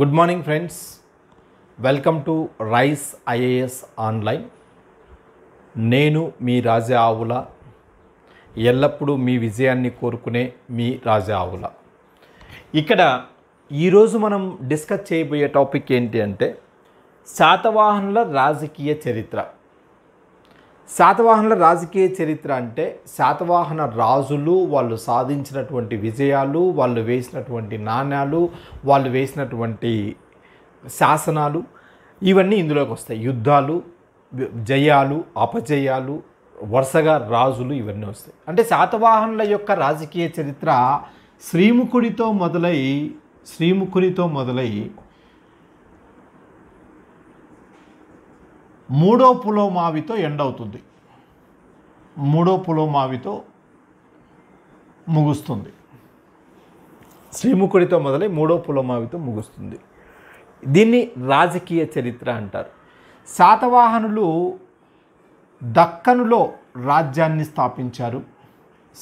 good morning friends welcome to Rise IAS online నేను మీ రాజా ఆవుల ఎల్లప్పుడూ మీ విజయాన్ని కోరుకునే మీ రాజా ఆవుల ఇక్కడ ఈరోజు మనం డిస్కస్ చేయబోయే టాపిక్ ఏంటి అంటే శాతవాహనుల రాజకీయ చరిత్ర శాతవాహనుల రాజకీయ చరిత్ర అంటే శాతవాహన రాజులు వాళ్ళు సాధించినటువంటి విజయాలు వాళ్ళు వేసినటువంటి నాణ్యాలు వాళ్ళు వేసినటువంటి శాసనాలు ఇవన్నీ ఇందులోకి వస్తాయి యుద్ధాలు జయాలు అపజయాలు వరుసగా రాజులు ఇవన్నీ వస్తాయి అంటే శాతవాహనుల యొక్క రాజకీయ చరిత్ర శ్రీముఖుడితో మొదలై శ్రీముఖుడితో మొదలై మూడో పులోమావితో ఎండ్ అవుతుంది మూడో పులోమావితో ముగుస్తుంది శ్రీముఖుడితో మొదలై మూడో పులోమావితో ముగుస్తుంది దీన్ని రాజకీయ చరిత్ర అంటారు శాతవాహనులు దక్కనులో రాజ్యాన్ని స్థాపించారు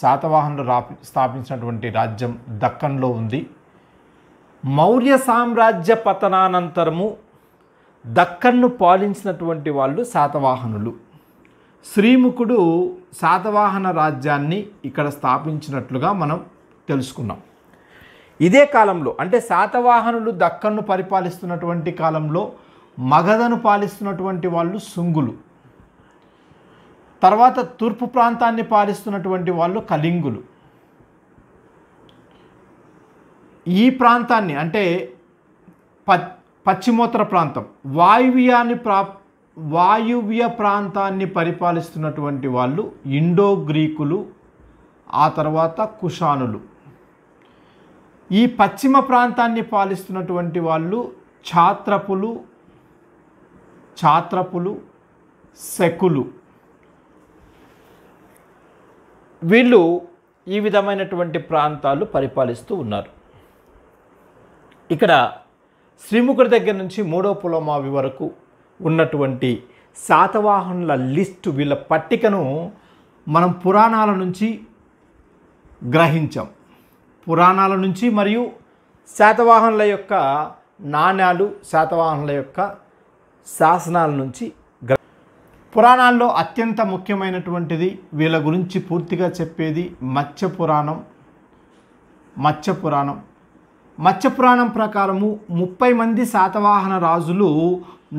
శాతవాహనులు రా స్థాపించినటువంటి రాజ్యం దక్కన్లో ఉంది మౌర్య సామ్రాజ్య పతనానంతరము దక్కన్ను పాలించినటువంటి వాళ్ళు శాతవాహనులు శ్రీముఖుడు శాతవాహన రాజ్యాన్ని ఇక్కడ స్థాపించినట్లుగా మనం తెలుసుకున్నాం ఇదే కాలంలో అంటే శాతవాహనులు దక్కన్ను పరిపాలిస్తున్నటువంటి కాలంలో మగధను పాలిస్తున్నటువంటి వాళ్ళు శుంగులు తర్వాత తూర్పు ప్రాంతాన్ని పాలిస్తున్నటువంటి వాళ్ళు కళింగులు ఈ ప్రాంతాన్ని అంటే పశ్చిమోత్తర ప్రాంతం వాయువ్యాన్ని ప్రా వాయువ్య ప్రాంతాన్ని పరిపాలిస్తున్నటువంటి వాళ్ళు ఇండో గ్రీకులు ఆ తర్వాత కుషానులు ఈ పశ్చిమ ప్రాంతాన్ని పాలిస్తున్నటువంటి వాళ్ళు ఛాత్రపులు ఛాత్రపులు శకులు వీళ్ళు ఈ విధమైనటువంటి ప్రాంతాలు పరిపాలిస్తూ ఉన్నారు ఇక్కడ శ్రీముఖుడి దగ్గర నుంచి మూడో పులోమావి వరకు ఉన్నటువంటి శాతవాహనుల లిస్టు వీళ్ళ పట్టికను మనం పురాణాల నుంచి గ్రహించాం పురాణాల నుంచి మరియు శాతవాహనుల యొక్క నాణ్యాలు శాతవాహనుల యొక్క శాసనాల నుంచి పురాణాల్లో అత్యంత ముఖ్యమైనటువంటిది వీళ్ళ గురించి పూర్తిగా చెప్పేది మత్స్య పురాణం మత్స్య పురాణం మత్స్యపురాణం ప్రకారము ముప్పై మంది శాతవాహన రాజులు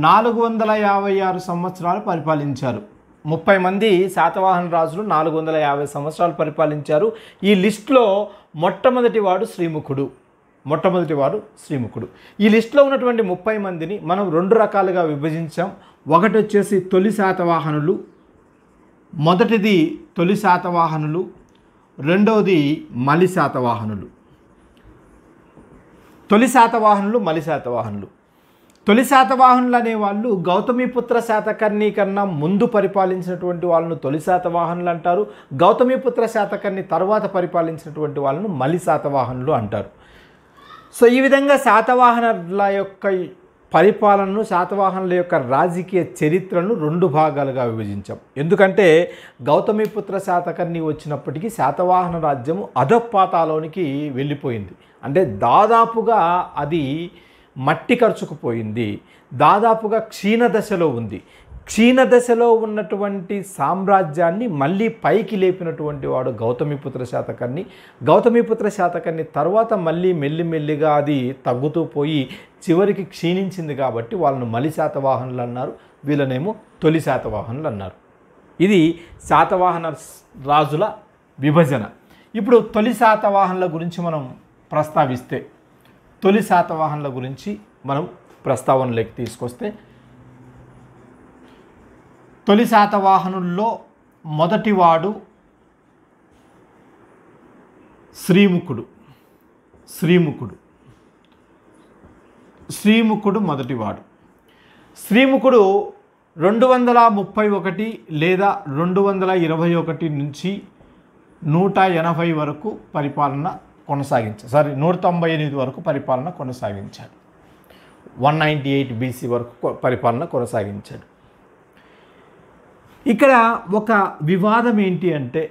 నాలుగు వందల యాభై ఆరు సంవత్సరాలు పరిపాలించారు ముప్పై మంది శాతవాహన రాజులు నాలుగు వందల యాభై సంవత్సరాలు పరిపాలించారు ఈ లిస్ట్లో మొట్టమొదటి శ్రీముఖుడు మొట్టమొదటి శ్రీముఖుడు ఈ లిస్ట్లో ఉన్నటువంటి ముప్పై మందిని మనం రెండు రకాలుగా విభజించాం ఒకటి వచ్చేసి తొలి శాతవాహనులు మొదటిది తొలి శాతవాహనులు రెండవది మలి శాతవాహనులు తొలి శాతవాహనులు మలి శాతవాహనులు తొలి శాతవాహనులు అనేవాళ్ళు గౌతమిపుత్ర శాతకర్ణి కన్నా ముందు పరిపాలించినటువంటి వాళ్ళను తొలి శాతవాహనులు అంటారు గౌతమిపుత్ర శాతకర్ణి తర్వాత పరిపాలించినటువంటి వాళ్ళను మలి శాతవాహనులు అంటారు సో ఈ విధంగా శాతవాహనుల యొక్క పరిపాలనను శాతవాహనుల యొక్క రాజకీయ చరిత్రను రెండు భాగాలుగా విభజించాం ఎందుకంటే గౌతమిపుత్ర శాతకర్ణి వచ్చినప్పటికీ శాతవాహన రాజ్యము అధపాతాలోనికి వెళ్ళిపోయింది అంటే దాదాపుగా అది మట్టి ఖర్చుకుపోయింది దాదాపుగా క్షీణ దశలో ఉంది క్షీణ దశలో ఉన్నటువంటి సామ్రాజ్యాన్ని మళ్ళీ పైకి లేపినటువంటి వాడు గౌతమిపుత్ర శాతకర్ణి గౌతమిపుత్ర శాతకర్ణి తర్వాత మళ్ళీ మెల్లిమెల్లిగా అది తగ్గుతూ పోయి చివరికి క్షీణించింది కాబట్టి వాళ్ళను మలి శాతవాహనులు అన్నారు వీళ్ళనేమో తొలి శాతవాహనులు అన్నారు ఇది శాతవాహన రాజుల విభజన ఇప్పుడు తొలి శాతవాహనుల గురించి మనం ప్రస్తావిస్తే తొలి శాతవాహనుల గురించి మనం ప్రస్తావనలోకి తీసుకొస్తే తొలి శాతవాహనుల్లో మొదటివాడు శ్రీముఖుడు శ్రీముఖుడు శ్రీముఖుడు మొదటివాడు శ్రీముఖుడు రెండు వందల ముప్పై ఒకటి లేదా రెండు వందల ఇరవై ఒకటి నుంచి నూట ఎనభై వరకు పరిపాలన కొనసాగించారు సారీ నూట తొంభై ఎనిమిది వరకు పరిపాలన కొనసాగించాడు వన్ నైంటీ ఎయిట్ బీసీ వరకు పరిపాలన కొనసాగించాడు ఇక్కడ ఒక వివాదం ఏంటి అంటే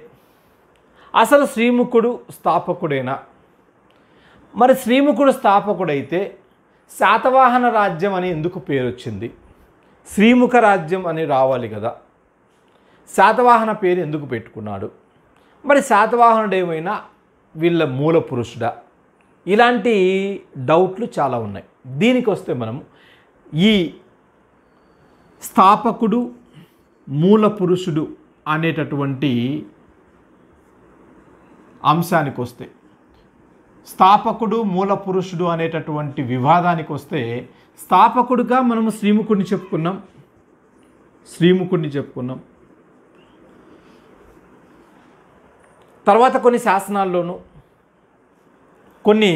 అసలు శ్రీముఖుడు స్థాపకుడైనా మరి శ్రీముఖుడు స్థాపకుడైతే శాతవాహన రాజ్యం అని ఎందుకు పేరు వచ్చింది శ్రీముఖ రాజ్యం అని రావాలి కదా శాతవాహన పేరు ఎందుకు పెట్టుకున్నాడు మరి శాతవాహనుడు ఏమైనా వీళ్ళ మూల పురుషుడా ఇలాంటి డౌట్లు చాలా ఉన్నాయి దీనికి వస్తే మనం ఈ స్థాపకుడు మూల పురుషుడు అనేటటువంటి అంశానికి వస్తే స్థాపకుడు మూల పురుషుడు అనేటటువంటి వివాదానికి వస్తే స్థాపకుడుగా మనం శ్రీముఖుడిని చెప్పుకున్నాం శ్రీముఖుడిని చెప్పుకున్నాం తర్వాత కొన్ని శాసనాల్లోనూ కొన్ని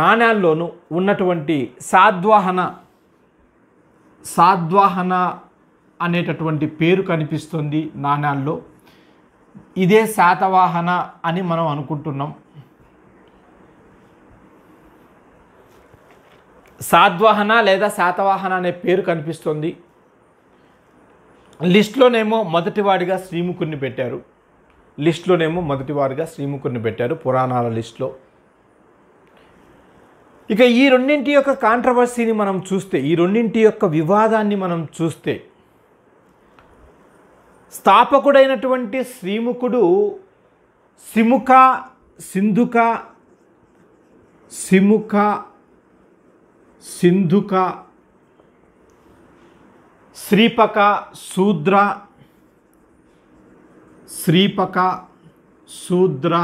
నాణ్యాల్లోనూ ఉన్నటువంటి సాద్వాహన సాద్వాహన అనేటటువంటి పేరు కనిపిస్తుంది నాణ్యాల్లో ఇదే శాతవాహన అని మనం అనుకుంటున్నాం సాద్వాహన లేదా శాతవాహన అనే పేరు కనిపిస్తుంది లిస్ట్లోనేమో మొదటివాడిగా శ్రీముఖుని పెట్టారు లిస్టులోనేమో మొదటివారుగా శ్రీముఖుడిని పెట్టారు పురాణాల లిస్టులో ఇక ఈ రెండింటి యొక్క కాంట్రవర్సీని మనం చూస్తే ఈ రెండింటి యొక్క వివాదాన్ని మనం చూస్తే స్థాపకుడైనటువంటి శ్రీముఖుడు సిముఖ సింధుక సిముఖ సింధుక శ్రీపక శూద్ర శ్రీపక శూద్ర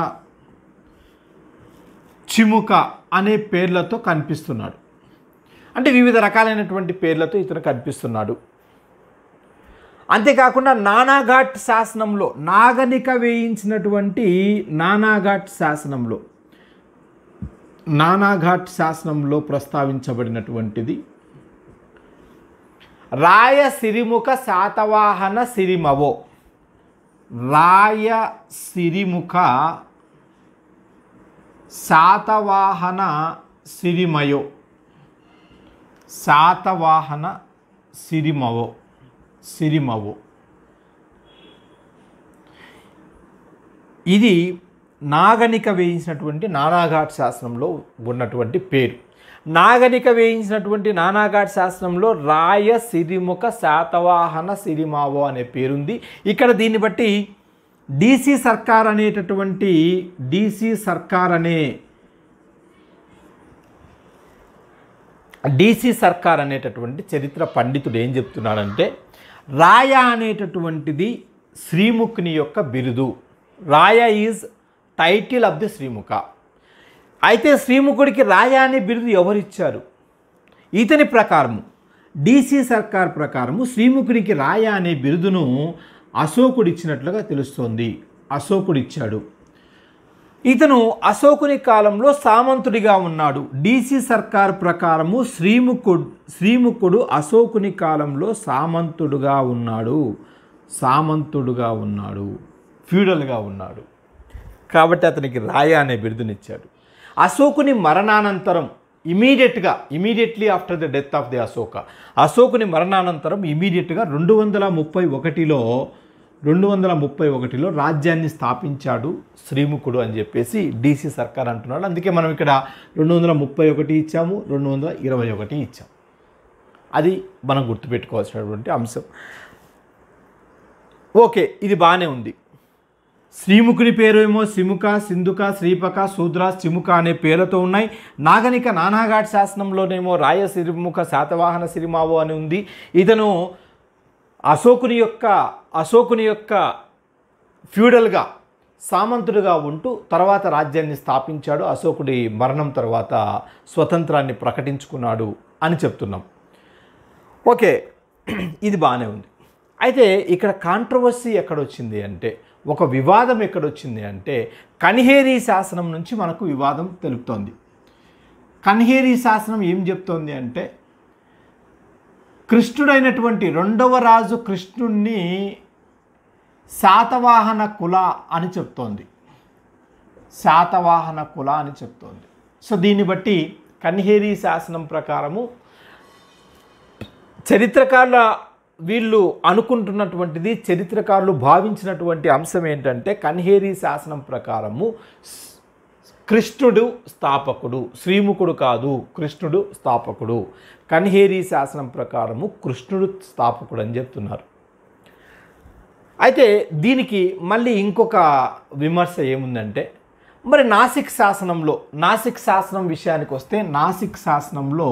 చిముక అనే పేర్లతో కనిపిస్తున్నాడు అంటే వివిధ రకాలైనటువంటి పేర్లతో ఇతను కనిపిస్తున్నాడు అంతేకాకుండా నానాఘాట్ శాసనంలో నాగనిక వేయించినటువంటి నానాఘాట్ శాసనంలో నానాఘాట్ శాసనంలో ప్రస్తావించబడినటువంటిది రాయ సిరిముఖ శాతవాహన సిరిమవో రాయ సిరిముఖ శాతవాహన సిరిమయో శాతవాహన సిరిమవో సిరిమవో ఇది నాగనిక వేయించినటువంటి నానాఘాట్ శాస్త్రంలో ఉన్నటువంటి పేరు నాగరిక వేయించినటువంటి నానాఘాట్ శాసనంలో రాయ సిరిముఖ శాతవాహన సిరిమావో అనే పేరుంది ఇక్కడ దీన్ని బట్టి డీసీ సర్కార్ అనేటటువంటి డీసీ సర్కార్ అనే డీసీ సర్కార్ అనేటటువంటి చరిత్ర పండితుడు ఏం చెప్తున్నాడంటే రాయ అనేటటువంటిది శ్రీముఖుని యొక్క బిరుదు రాయ is title of the Srimukha అయితే శ్రీముఖుడికి రాజా అనే బిరుదు ఎవరిచ్చారు ఇతని ప్రకారము డీసీ సర్కార్ ప్రకారము శ్రీముఖుడికి రాయా అనే బిరుదును అశోకుడు ఇచ్చినట్లుగా తెలుస్తోంది అశోకుడు ఇచ్చాడు ఇతను అశోకుని కాలంలో సామంతుడిగా ఉన్నాడు డీసీ సర్కార్ ప్రకారము శ్రీముఖుడు శ్రీముఖుడు అశోకుని కాలంలో సామంతుడుగా ఉన్నాడు సామంతుడుగా ఉన్నాడు ఫ్యూడల్గా ఉన్నాడు కాబట్టి అతనికి రాయా అనే బిరుదునిచ్చాడు అశోకుని మరణానంతరం ఇమీడియట్గా immediately after the death of the Ashoka అశోకుని మరణానంతరం ఇమీడియట్గా రెండు వందల ముప్పై ఒకటిలో రెండు వందల ముప్పై ఒకటిలో రాజ్యాన్ని స్థాపించాడు శ్రీముఖుడు అని చెప్పేసి డీసీ సర్కార్ అంటున్నాడు అందుకే మనం ఇక్కడ రెండు వందల ముప్పై ఒకటి ఇచ్చాము రెండు వందల ఇరవై ఒకటి ఇచ్చాము అది మనం గుర్తుపెట్టుకోవాల్సినటువంటి అంశం ఓకే ఇది బాగానే ఉంది శ్రీముఖుని పేరు ఏమో సిముఖ సింధుక శ్రీపక శూద్ర సిముక అనే పేర్లతో ఉన్నాయి నాగనిక నానాఘాట్ శాసనంలోనేమో రాయ సిరిముఖ శాతవాహన సిరిమావు అని ఉంది ఇతను అశోకుని యొక్క అశోకుని యొక్క ఫ్యూడల్గా సామంతుడిగా ఉంటూ తర్వాత రాజ్యాన్ని స్థాపించాడు అశోకుడి మరణం తర్వాత స్వతంత్రాన్ని ప్రకటించుకున్నాడు అని చెప్తున్నాం ఓకే ఇది బాగానే ఉంది అయితే ఇక్కడ కాంట్రవర్సీ ఎక్కడొచ్చింది అంటే ఒక వివాదం ఎక్కడొచ్చింది అంటే కన్హేరీ శాసనం నుంచి మనకు వివాదం తెలుపుతోంది కన్హేరీ శాసనం ఏం చెప్తోంది అంటే కృష్ణుడైనటువంటి రెండవ రాజు కృష్ణుణ్ణి శాతవాహన కుల అని చెప్తోంది శాతవాహన కుల అని చెప్తోంది సో దీన్ని బట్టి కన్హేరీ శాసనం ప్రకారము చరిత్రకారుల వీళ్ళు అనుకుంటున్నటువంటిది చరిత్రకారులు భావించినటువంటి అంశం ఏంటంటే కన్హేరి శాసనం ప్రకారము కృష్ణుడు స్థాపకుడు శ్రీముఖుడు కాదు కృష్ణుడు స్థాపకుడు కన్హేరి శాసనం ప్రకారము కృష్ణుడు స్థాపకుడు అని చెప్తున్నారు అయితే దీనికి మళ్ళీ ఇంకొక విమర్శ ఏముందంటే మరి నాసిక్ శాసనంలో నాసిక్ శాసనం విషయానికి వస్తే నాసిక్ శాసనంలో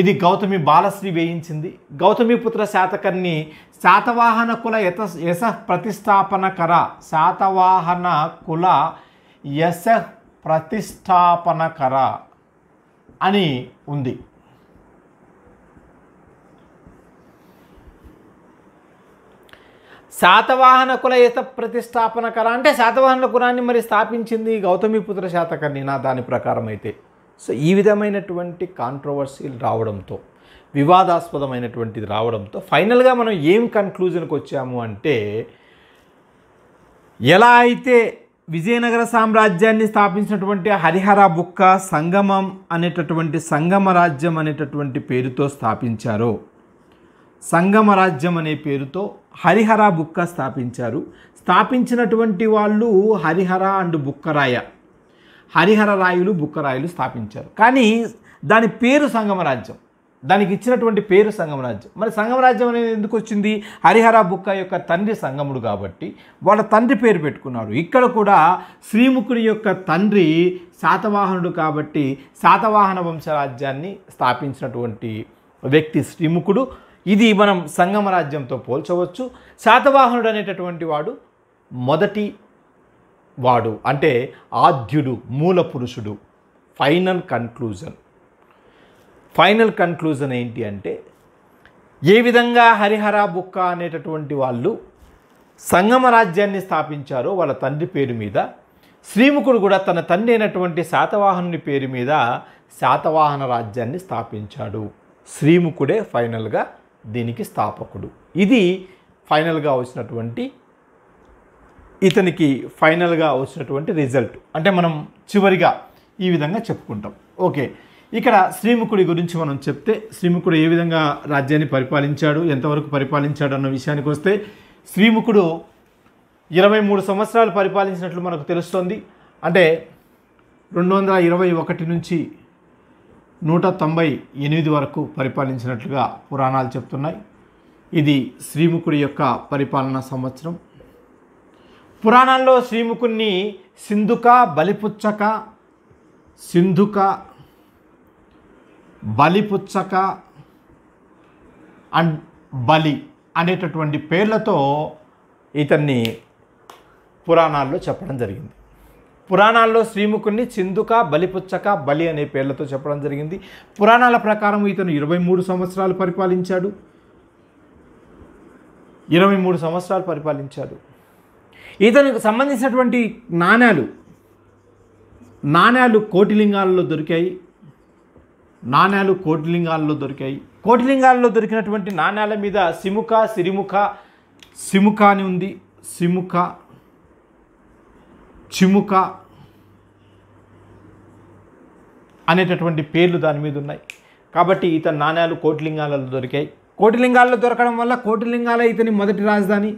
ఇది గౌతమి బాలశ్రీ వేయించింది గౌతమిపుత్ర శాతకర్ణి శాతవాహన కుల యత యశ ప్రతిష్టాపన కర శాతవాహన కుల యశ కర అని ఉంది శాతవాహన కుల యత కర అంటే శాతవాహన కులాన్ని మరి స్థాపించింది గౌతమిపుత్ర శాతకర్ణి నా దాని ప్రకారం అయితే సో ఈ విధమైనటువంటి కాంట్రవర్సీలు రావడంతో వివాదాస్పదమైనటువంటిది రావడంతో ఫైనల్గా మనం ఏం కన్క్లూజన్కి వచ్చాము అంటే ఎలా అయితే విజయనగర సామ్రాజ్యాన్ని స్థాపించినటువంటి హరిహర బుక్క సంగమం అనేటటువంటి సంగమ రాజ్యం అనేటటువంటి పేరుతో స్థాపించారో సంగమ రాజ్యం అనే పేరుతో హరిహర బుక్క స్థాపించారు స్థాపించినటువంటి వాళ్ళు హరిహర అండ్ బుక్కరాయ హరిహర రాయులు బుక్కరాయులు స్థాపించారు కానీ దాని పేరు సంగమరాజ్యం దానికి ఇచ్చినటువంటి పేరు సంగమరాజ్యం మరి సంగమరాజ్యం అనేది ఎందుకు వచ్చింది హరిహర బుక్క యొక్క తండ్రి సంగముడు కాబట్టి వాళ్ళ తండ్రి పేరు పెట్టుకున్నారు ఇక్కడ కూడా శ్రీముఖుని యొక్క తండ్రి శాతవాహనుడు కాబట్టి శాతవాహన వంశరాజ్యాన్ని స్థాపించినటువంటి వ్యక్తి శ్రీముఖుడు ఇది మనం సంగమరాజ్యంతో పోల్చవచ్చు శాతవాహనుడు అనేటటువంటి వాడు మొదటి వాడు అంటే ఆద్యుడు మూల పురుషుడు ఫైనల్ కన్క్లూజన్ ఫైనల్ కన్క్లూజన్ ఏంటి అంటే ఏ విధంగా హరిహర బుక్క అనేటటువంటి వాళ్ళు సంగమ రాజ్యాన్ని స్థాపించారో వాళ్ళ తండ్రి పేరు మీద శ్రీముఖుడు కూడా తన తండ్రి అయినటువంటి శాతవాహనుని పేరు మీద శాతవాహన రాజ్యాన్ని స్థాపించాడు శ్రీముఖుడే ఫైనల్గా దీనికి స్థాపకుడు ఇది ఫైనల్గా వచ్చినటువంటి ఇతనికి ఫైనల్గా వచ్చినటువంటి రిజల్ట్ అంటే మనం చివరిగా ఈ విధంగా చెప్పుకుంటాం ఓకే ఇక్కడ శ్రీముఖుడి గురించి మనం చెప్తే శ్రీముఖుడు ఏ విధంగా రాజ్యాన్ని పరిపాలించాడు ఎంతవరకు పరిపాలించాడు అన్న విషయానికి వస్తే శ్రీముఖుడు ఇరవై మూడు సంవత్సరాలు పరిపాలించినట్లు మనకు తెలుస్తోంది అంటే రెండు వందల ఇరవై ఒకటి నుంచి నూట తొంభై ఎనిమిది వరకు పరిపాలించినట్లుగా పురాణాలు చెప్తున్నాయి ఇది శ్రీముఖుడి యొక్క పరిపాలనా సంవత్సరం పురాణాల్లో శ్రీముఖుణ్ణి సింధుక బలిపుచ్చక సింధుక బలిపుచ్చక అండ్ బలి అనేటటువంటి పేర్లతో ఇతన్ని పురాణాల్లో చెప్పడం జరిగింది పురాణాల్లో శ్రీముఖుణ్ణి చిందుక బలిపుచ్చక బలి అనే పేర్లతో చెప్పడం జరిగింది పురాణాల ప్రకారం ఇతను ఇరవై మూడు సంవత్సరాలు పరిపాలించాడు ఇరవై మూడు సంవత్సరాలు పరిపాలించాడు ఇతనికి సంబంధించినటువంటి నాణ్యాలు నాణ్యాలు కోటిలింగాలలో దొరికాయి నాణ్యాలు కోటిలింగాలలో దొరికాయి కోటిలింగాలలో దొరికినటువంటి నాణ్యాల మీద సిముఖ సిరిముఖ సిముఖ అని ఉంది సిముఖ చిముఖ అనేటటువంటి పేర్లు దాని మీద ఉన్నాయి కాబట్టి ఇతని నాణ్యాలు కోటిలింగాలలో దొరికాయి కోటిలింగాల్లో దొరకడం వల్ల కోటిలింగాల ఇతని మొదటి రాజధాని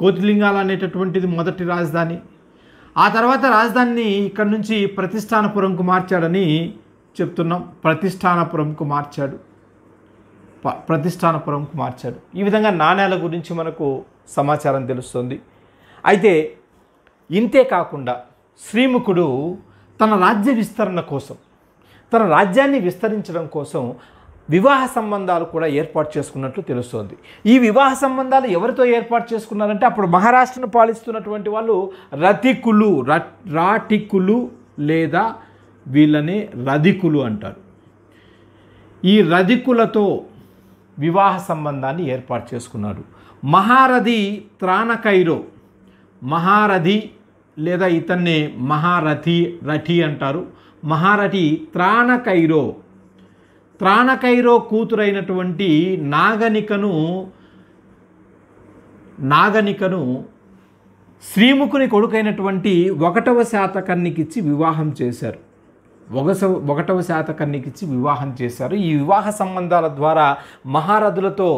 కోతిలింగాల అనేటటువంటిది మొదటి రాజధాని ఆ తర్వాత రాజధానిని ఇక్కడ నుంచి ప్రతిష్టానపురంకు మార్చాడని చెప్తున్నాం ప్రతిష్టానపురంకు మార్చాడు ప్రతిష్టానపురంకు మార్చాడు ఈ విధంగా నాణ్యాల గురించి మనకు సమాచారం తెలుస్తుంది అయితే ఇంతే కాకుండా శ్రీముఖుడు తన రాజ్య విస్తరణ కోసం తన రాజ్యాన్ని విస్తరించడం కోసం వివాహ సంబంధాలు కూడా ఏర్పాటు చేసుకున్నట్లు తెలుస్తోంది ఈ వివాహ సంబంధాలు ఎవరితో ఏర్పాటు చేసుకున్నారంటే అప్పుడు మహారాష్ట్రను పాలిస్తున్నటువంటి వాళ్ళు రతికులు రాటికులు లేదా వీళ్ళని రధికులు అంటారు ఈ రధికులతో వివాహ సంబంధాన్ని ఏర్పాటు చేసుకున్నారు మహారథి త్రాణకైరో మహారథి లేదా ఇతన్ని మహారథి రఠి అంటారు మహారథి త్రాణకైరో త్రాణకైరో కూతురైనటువంటి నాగనికను నాగనికను శ్రీముఖుని కొడుకైనటువంటి ఒకటవ శాతకన్నికిచ్చి వివాహం చేశారు ఒకస ఒకటవ శాతకన్నికిచ్చి వివాహం చేశారు ఈ వివాహ సంబంధాల ద్వారా మహారథులతో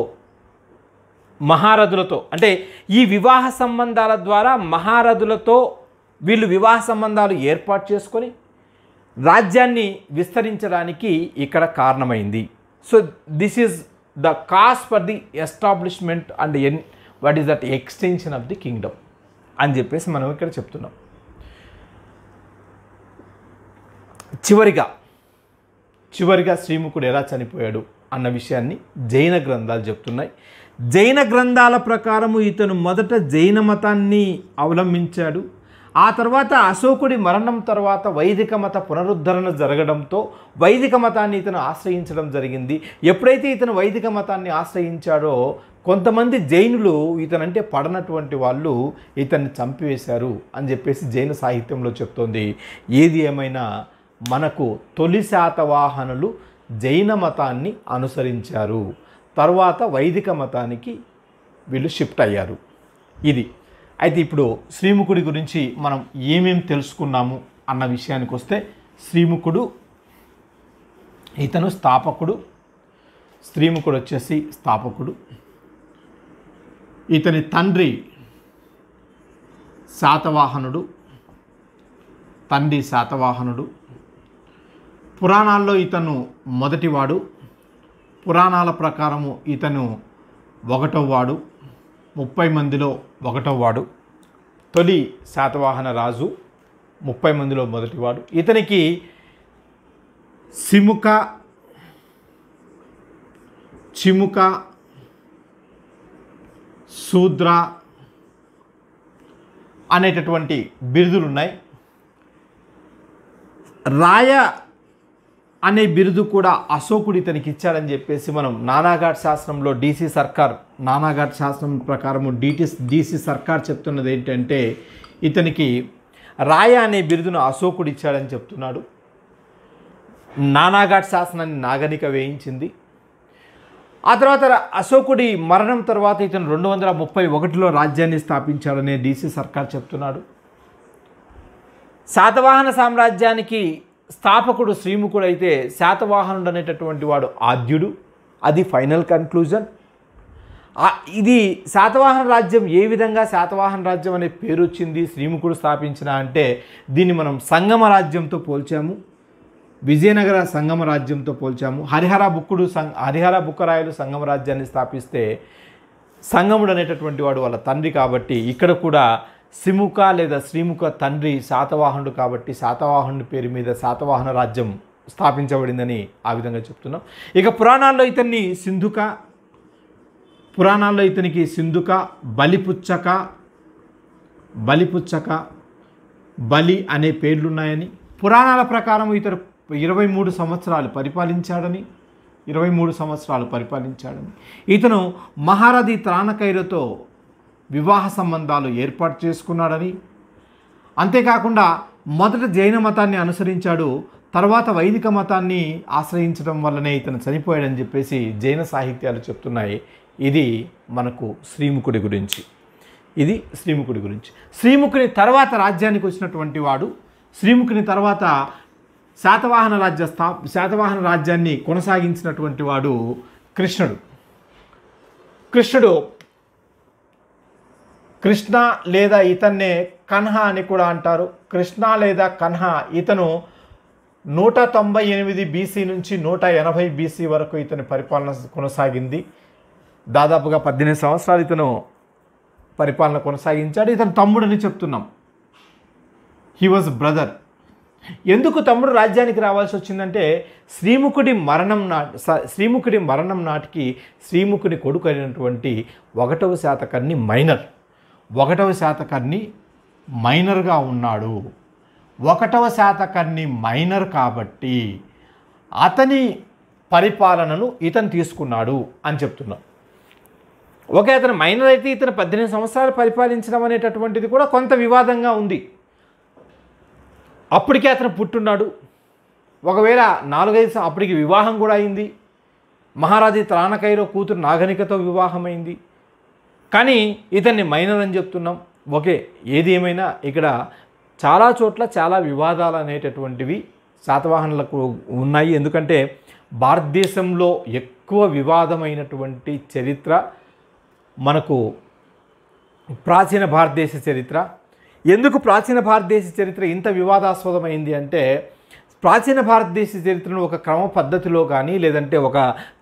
మహారథులతో అంటే ఈ వివాహ సంబంధాల ద్వారా మహారథులతో వీళ్ళు వివాహ సంబంధాలు ఏర్పాటు చేసుకొని రాజ్యాన్ని విస్తరించడానికి ఇక్కడ కారణమైంది so this is the cause for the establishment and an what is that extension of the kingdom అని చెప్పేసి మనం ఇక్కడ చెప్తున్నాం చివరిగా చివరిగా శ్రీముఖుడు ఎలా చనిపోయాడు అన్న విషయాన్ని జైన గ్రంథాలు చెప్తున్నాయి జైన గ్రంథాల ప్రకారము ఇతను మొదట జైన మతాన్ని అవలంబించాడు ఆ తర్వాత అశోకుడి మరణం తర్వాత వైదిక మత పునరుద్ధరణ జరగడంతో వైదిక మతాన్ని ఇతను ఆశ్రయించడం జరిగింది ఎప్పుడైతే ఇతను వైదిక మతాన్ని ఆశ్రయించాడో కొంతమంది జైనులు ఇతనంటే పడనటువంటి వాళ్ళు ఇతన్ని చంపివేశారు అని చెప్పేసి జైన సాహిత్యంలో చెప్తోంది ఏది ఏమైనా మనకు తొలి శాతవాహనులు జైన మతాన్ని అనుసరించారు తర్వాత వైదిక మతానికి వీళ్ళు షిఫ్ట్ అయ్యారు ఇది అయితే ఇప్పుడు శ్రీముఖుడి గురించి మనం ఏమేం తెలుసుకున్నాము అన్న విషయానికి వస్తే శ్రీముఖుడు ఇతను స్థాపకుడు శ్రీముఖుడు వచ్చేసి స్థాపకుడు ఇతని తండ్రి శాతవాహనుడు తండ్రి శాతవాహనుడు పురాణాల్లో ఇతను మొదటివాడు పురాణాల ప్రకారము ఇతను ఒకటో వాడు ముప్పై మందిలో ఒకటో వాడు తొలి శాతవాహన రాజు ముప్పై మందిలో మొదటివాడు ఇతనికి సిముక చిముక శూద్ర అనేటటువంటి బిరుదులు ఉన్నాయి రాయ అనే బిరుదు కూడా అశోకుడి ఇతనికి ఇచ్చాడని చెప్పేసి మనం నానాఘాట్ శాస్త్రంలో డీసీ సర్కార్ నానాఘాట్ శాస్త్రం ప్రకారము డీటీస్ డీసీ సర్కార్ చెప్తున్నది ఏంటంటే ఇతనికి రాయ అనే బిరుదును అశోకుడు ఇచ్చాడని చెప్తున్నాడు నానాఘాట్ శాసనాన్ని నాగరిక వేయించింది ఆ తర్వాత అశోకుడి మరణం తర్వాత ఇతను రెండు వందల ముప్పై ఒకటిలో రాజ్యాన్ని స్థాపించాడనే డీసీ సర్కార్ చెప్తున్నాడు శాతవాహన సామ్రాజ్యానికి స్థాపకుడు శ్రీముఖుడు అయితే శాతవాహనుడు అనేటటువంటి వాడు ఆద్యుడు అది ఫైనల్ కన్క్లూజన్ ఇది శాతవాహన రాజ్యం ఏ విధంగా శాతవాహన రాజ్యం అనే పేరు వచ్చింది శ్రీముఖుడు స్థాపించిన అంటే దీన్ని మనం సంగమ రాజ్యంతో పోల్చాము విజయనగర సంగమ రాజ్యంతో పోల్చాము హరిహర బుక్కుడు సం హరిహర బుక్కరాయలు సంగమ రాజ్యాన్ని స్థాపిస్తే సంగముడు అనేటటువంటి వాడు వాళ్ళ తండ్రి కాబట్టి ఇక్కడ కూడా సిముఖ లేదా శ్రీముఖ తండ్రి శాతవాహనుడు కాబట్టి శాతవాహనుడి పేరు మీద శాతవాహన రాజ్యం స్థాపించబడిందని ఆ విధంగా చెప్తున్నాం ఇక పురాణాల్లో ఇతన్ని సింధుక పురాణాల్లో ఇతనికి సింధుక బలిపుచ్చక బలిపుచ్చక బలి అనే పేర్లున్నాయని పురాణాల ప్రకారం ఇతను ఇరవై మూడు సంవత్సరాలు పరిపాలించాడని ఇరవై మూడు సంవత్సరాలు పరిపాలించాడని ఇతను మహారథి త్రాణకైరతో వివాహ సంబంధాలు ఏర్పాటు చేసుకున్నాడని అంతేకాకుండా మొదట జైన మతాన్ని అనుసరించాడు తర్వాత వైదిక మతాన్ని ఆశ్రయించడం వల్లనే ఇతను చనిపోయాడని చెప్పేసి జైన సాహిత్యాలు చెప్తున్నాయి ఇది మనకు శ్రీముఖుడి గురించి ఇది శ్రీముఖుడి గురించి శ్రీముఖుని తర్వాత రాజ్యానికి వచ్చినటువంటి వాడు శ్రీముఖుని తర్వాత శాతవాహన రాజ్య స్థా శాతవాహన రాజ్యాన్ని కొనసాగించినటువంటి వాడు కృష్ణుడు కృష్ణుడు కృష్ణ లేదా ఇతన్నే కన్హా అని కూడా అంటారు కృష్ణ లేదా కన్హా ఇతను నూట తొంభై ఎనిమిది బీసీ నుంచి నూట ఎనభై బీసీ వరకు ఇతని పరిపాలన కొనసాగింది దాదాపుగా పద్దెనిమిది సంవత్సరాలు ఇతను పరిపాలన కొనసాగించాడు ఇతను తమ్ముడని చెప్తున్నాం హీ వాజ్ బ్రదర్ ఎందుకు తమ్ముడు రాజ్యానికి రావాల్సి వచ్చిందంటే శ్రీముఖుడి మరణం నా శ్రీముఖుడి మరణం నాటికి శ్రీముఖుడి కొడుకు అయినటువంటి ఒకటవ శాతకర్ణి మైనర్ ఒకటవ శాతకర్ణి మైనర్గా ఉన్నాడు ఒకటవ శాతకర్ణి మైనర్ కాబట్టి అతని పరిపాలనను ఇతను తీసుకున్నాడు అని చెప్తున్నాం ఒకే అతను మైనర్ అయితే ఇతను పద్దెనిమిది సంవత్సరాలు పరిపాలించడం అనేటటువంటిది కూడా కొంత వివాదంగా ఉంది అప్పటికే అతను పుట్టున్నాడు ఒకవేళ నాలుగైదు అప్పటికి వివాహం కూడా అయింది మహారాజీ త్రాణకైలో కూతురు నాగనికతో వివాహమైంది కానీ ఇతన్ని మైనర్ అని చెప్తున్నాం ఓకే ఏది ఏమైనా ఇక్కడ చాలా చోట్ల చాలా వివాదాలు అనేటటువంటివి శాతవాహనులకు ఉన్నాయి ఎందుకంటే భారతదేశంలో ఎక్కువ వివాదమైనటువంటి చరిత్ర మనకు ప్రాచీన భారతదేశ చరిత్ర ఎందుకు ప్రాచీన భారతదేశ చరిత్ర ఇంత వివాదాస్పదమైంది అంటే ప్రాచీన భారతదేశ చరిత్రను ఒక క్రమ పద్ధతిలో కానీ లేదంటే ఒక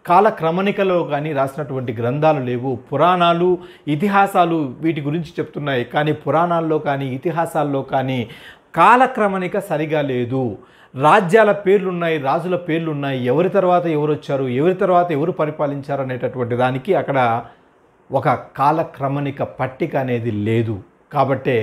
కాలక్రమణికలో కానీ రాసినటువంటి గ్రంథాలు లేవు పురాణాలు ఇతిహాసాలు వీటి గురించి చెప్తున్నాయి కానీ పురాణాల్లో కానీ ఇతిహాసాల్లో కానీ కాలక్రమణిక సరిగా లేదు రాజ్యాల పేర్లున్నాయి రాజుల పేర్లున్నాయి ఎవరి తర్వాత ఎవరు వచ్చారు ఎవరి తర్వాత ఎవరు పరిపాలించారు అనేటటువంటి దానికి అక్కడ ఒక కాలక్రమణిక పట్టిక అనేది లేదు కాబట్టే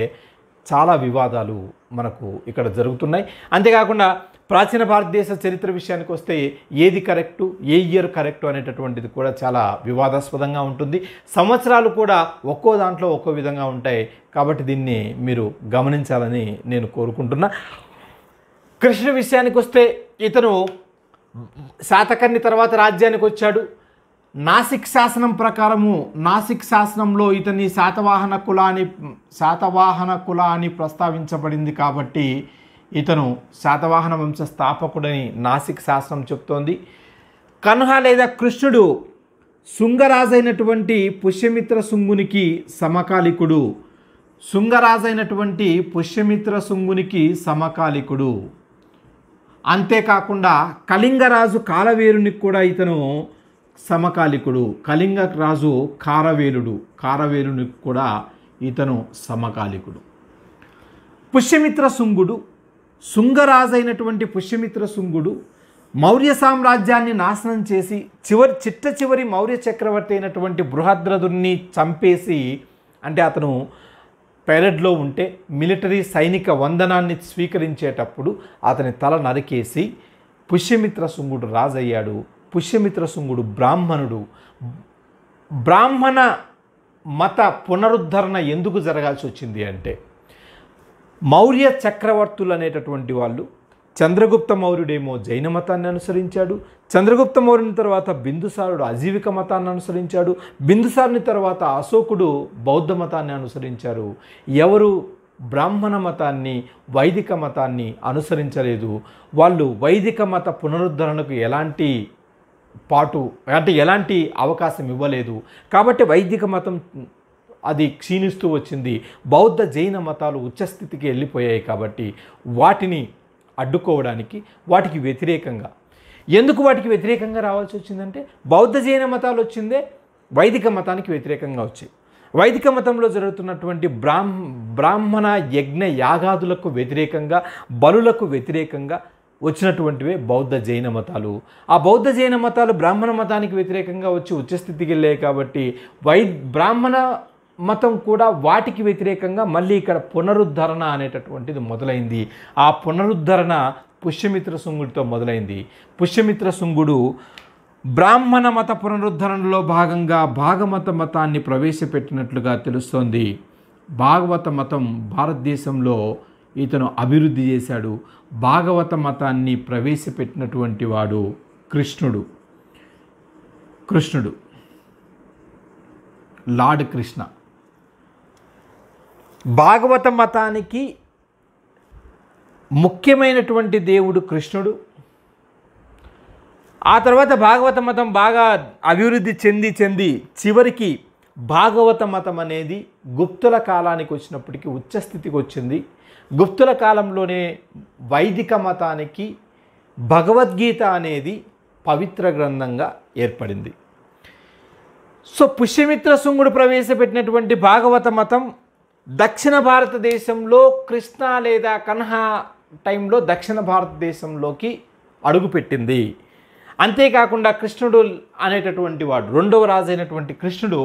చాలా వివాదాలు మనకు ఇక్కడ జరుగుతున్నాయి అంతేకాకుండా ప్రాచీన భారతదేశ చరిత్ర విషయానికి వస్తే ఏది కరెక్టు ఏ ఇయర్ కరెక్టు అనేటటువంటిది కూడా చాలా వివాదాస్పదంగా ఉంటుంది సంవత్సరాలు కూడా ఒక్కో దాంట్లో ఒక్కో విధంగా ఉంటాయి కాబట్టి దీన్ని మీరు గమనించాలని నేను కోరుకుంటున్నా కృష్ణ విషయానికి వస్తే ఇతను శాతకర్ణి తర్వాత రాజ్యానికి వచ్చాడు నాసిక్ శాసనం ప్రకారము నాసిక్ శాసనంలో ఇతని శాతవాహన కులాని శాతవాహన కులా అని ప్రస్తావించబడింది కాబట్టి ఇతను శాతవాహన వంశ స్థాపకుడని నాసిక్ శాస్త్రం చెప్తోంది కన్హ లేదా కృష్ణుడు శృంగరాజైనటువంటి పుష్యమిత్ర శుంగునికి సమకాలికుడు శృంగరాజైనటువంటి పుష్యమిత్ర శుంగునికి సమకాలికుడు అంతేకాకుండా కళింగరాజు కాలవేలునికి కూడా ఇతను సమకాలికుడు కళింగ రాజు కారవేలుడు కారవేలునికి కూడా ఇతను సమకాలికుడు పుష్యమిత్ర శుంగుడు అయినటువంటి పుష్యమిత్ర శుంగుడు మౌర్య సామ్రాజ్యాన్ని నాశనం చేసి చివరి చిట్ట చివరి మౌర్య చక్రవర్తి అయినటువంటి బృహద్రథుణ్ణి చంపేసి అంటే అతను పెరడ్లో ఉంటే మిలిటరీ సైనిక వందనాన్ని స్వీకరించేటప్పుడు అతని తల నరికేసి పుష్యమిత్ర శుంగుడు రాజయ్యాడు పుష్యమిత్ర శుంగుడు బ్రాహ్మణుడు బ్రాహ్మణ మత పునరుద్ధరణ ఎందుకు జరగాల్సి వచ్చింది అంటే మౌర్య చక్రవర్తులు అనేటటువంటి వాళ్ళు చంద్రగుప్త మౌర్యుడేమో జైన మతాన్ని అనుసరించాడు చంద్రగుప్త మౌర్యుని తర్వాత బిందుసారుడు అజీవిక మతాన్ని అనుసరించాడు బిందుసారుని తర్వాత అశోకుడు బౌద్ధ మతాన్ని అనుసరించారు ఎవరు బ్రాహ్మణ మతాన్ని వైదిక మతాన్ని అనుసరించలేదు వాళ్ళు వైదిక మత పునరుద్ధరణకు ఎలాంటి పాటు అంటే ఎలాంటి అవకాశం ఇవ్వలేదు కాబట్టి వైదిక మతం అది క్షీణిస్తూ వచ్చింది బౌద్ధ జైన మతాలు ఉచ్చస్థితికి వెళ్ళిపోయాయి కాబట్టి వాటిని అడ్డుకోవడానికి వాటికి వ్యతిరేకంగా ఎందుకు వాటికి వ్యతిరేకంగా రావాల్సి వచ్చిందంటే బౌద్ధ జైన మతాలు వచ్చిందే వైదిక మతానికి వ్యతిరేకంగా వచ్చాయి వైదిక మతంలో జరుగుతున్నటువంటి బ్రాహ్మ బ్రాహ్మణ యజ్ఞ యాగాదులకు వ్యతిరేకంగా బలులకు వ్యతిరేకంగా వచ్చినటువంటివే బౌద్ధ జైన మతాలు ఆ బౌద్ధ జైన మతాలు బ్రాహ్మణ మతానికి వ్యతిరేకంగా వచ్చి ఉచ్చస్థితికి వెళ్ళాయి కాబట్టి వై బ్రాహ్మణ మతం కూడా వాటికి వ్యతిరేకంగా మళ్ళీ ఇక్కడ పునరుద్ధరణ అనేటటువంటిది మొదలైంది ఆ పునరుద్ధరణ పుష్యమిత్ర శృంగుడితో మొదలైంది పుష్యమిత్ర శృంగుడు బ్రాహ్మణ మత పునరుద్ధరణలో భాగంగా భాగమత మతాన్ని ప్రవేశపెట్టినట్లుగా తెలుస్తోంది భాగవత మతం భారతదేశంలో ఇతను అభివృద్ధి చేశాడు భాగవత మతాన్ని ప్రవేశపెట్టినటువంటి వాడు కృష్ణుడు కృష్ణుడు లార్డ్ కృష్ణ భాగవత మతానికి ముఖ్యమైనటువంటి దేవుడు కృష్ణుడు ఆ తర్వాత భాగవత మతం బాగా అభివృద్ధి చెంది చెంది చివరికి భాగవత మతం అనేది గుప్తుల కాలానికి వచ్చినప్పటికీ ఉచ్చస్థితికి వచ్చింది గుప్తుల కాలంలోనే వైదిక మతానికి భగవద్గీత అనేది పవిత్ర గ్రంథంగా ఏర్పడింది సో పుష్యమిత్ర శుంగుడు ప్రవేశపెట్టినటువంటి భాగవత మతం దక్షిణ భారతదేశంలో కృష్ణా లేదా కన్హా టైంలో దక్షిణ భారతదేశంలోకి అడుగుపెట్టింది అంతేకాకుండా కృష్ణుడు అనేటటువంటి వాడు రెండవ రాజు అయినటువంటి కృష్ణుడు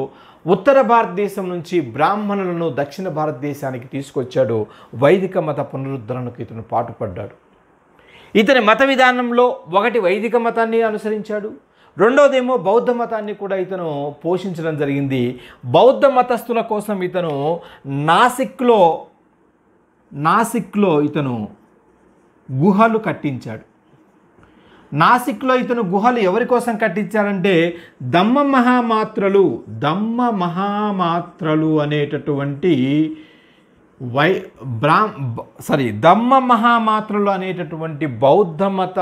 ఉత్తర భారతదేశం నుంచి బ్రాహ్మణులను దక్షిణ భారతదేశానికి తీసుకొచ్చాడు వైదిక మత పునరుద్ధరణకు ఇతను పాటుపడ్డాడు ఇతని మత విధానంలో ఒకటి వైదిక మతాన్ని అనుసరించాడు రెండోదేమో బౌద్ధ మతాన్ని కూడా ఇతను పోషించడం జరిగింది బౌద్ధ మతస్థుల కోసం ఇతను నాసిక్లో నాసిక్లో ఇతను గుహలు కట్టించాడు నాసిక్లో ఇతను గుహలు ఎవరి కోసం కట్టించారంటే దమ్మ మహామాత్రలు దమ్మ మహామాత్రలు అనేటటువంటి వై బ్రా సారీ దమ్మ మహామాత్రలు అనేటటువంటి బౌద్ధ మత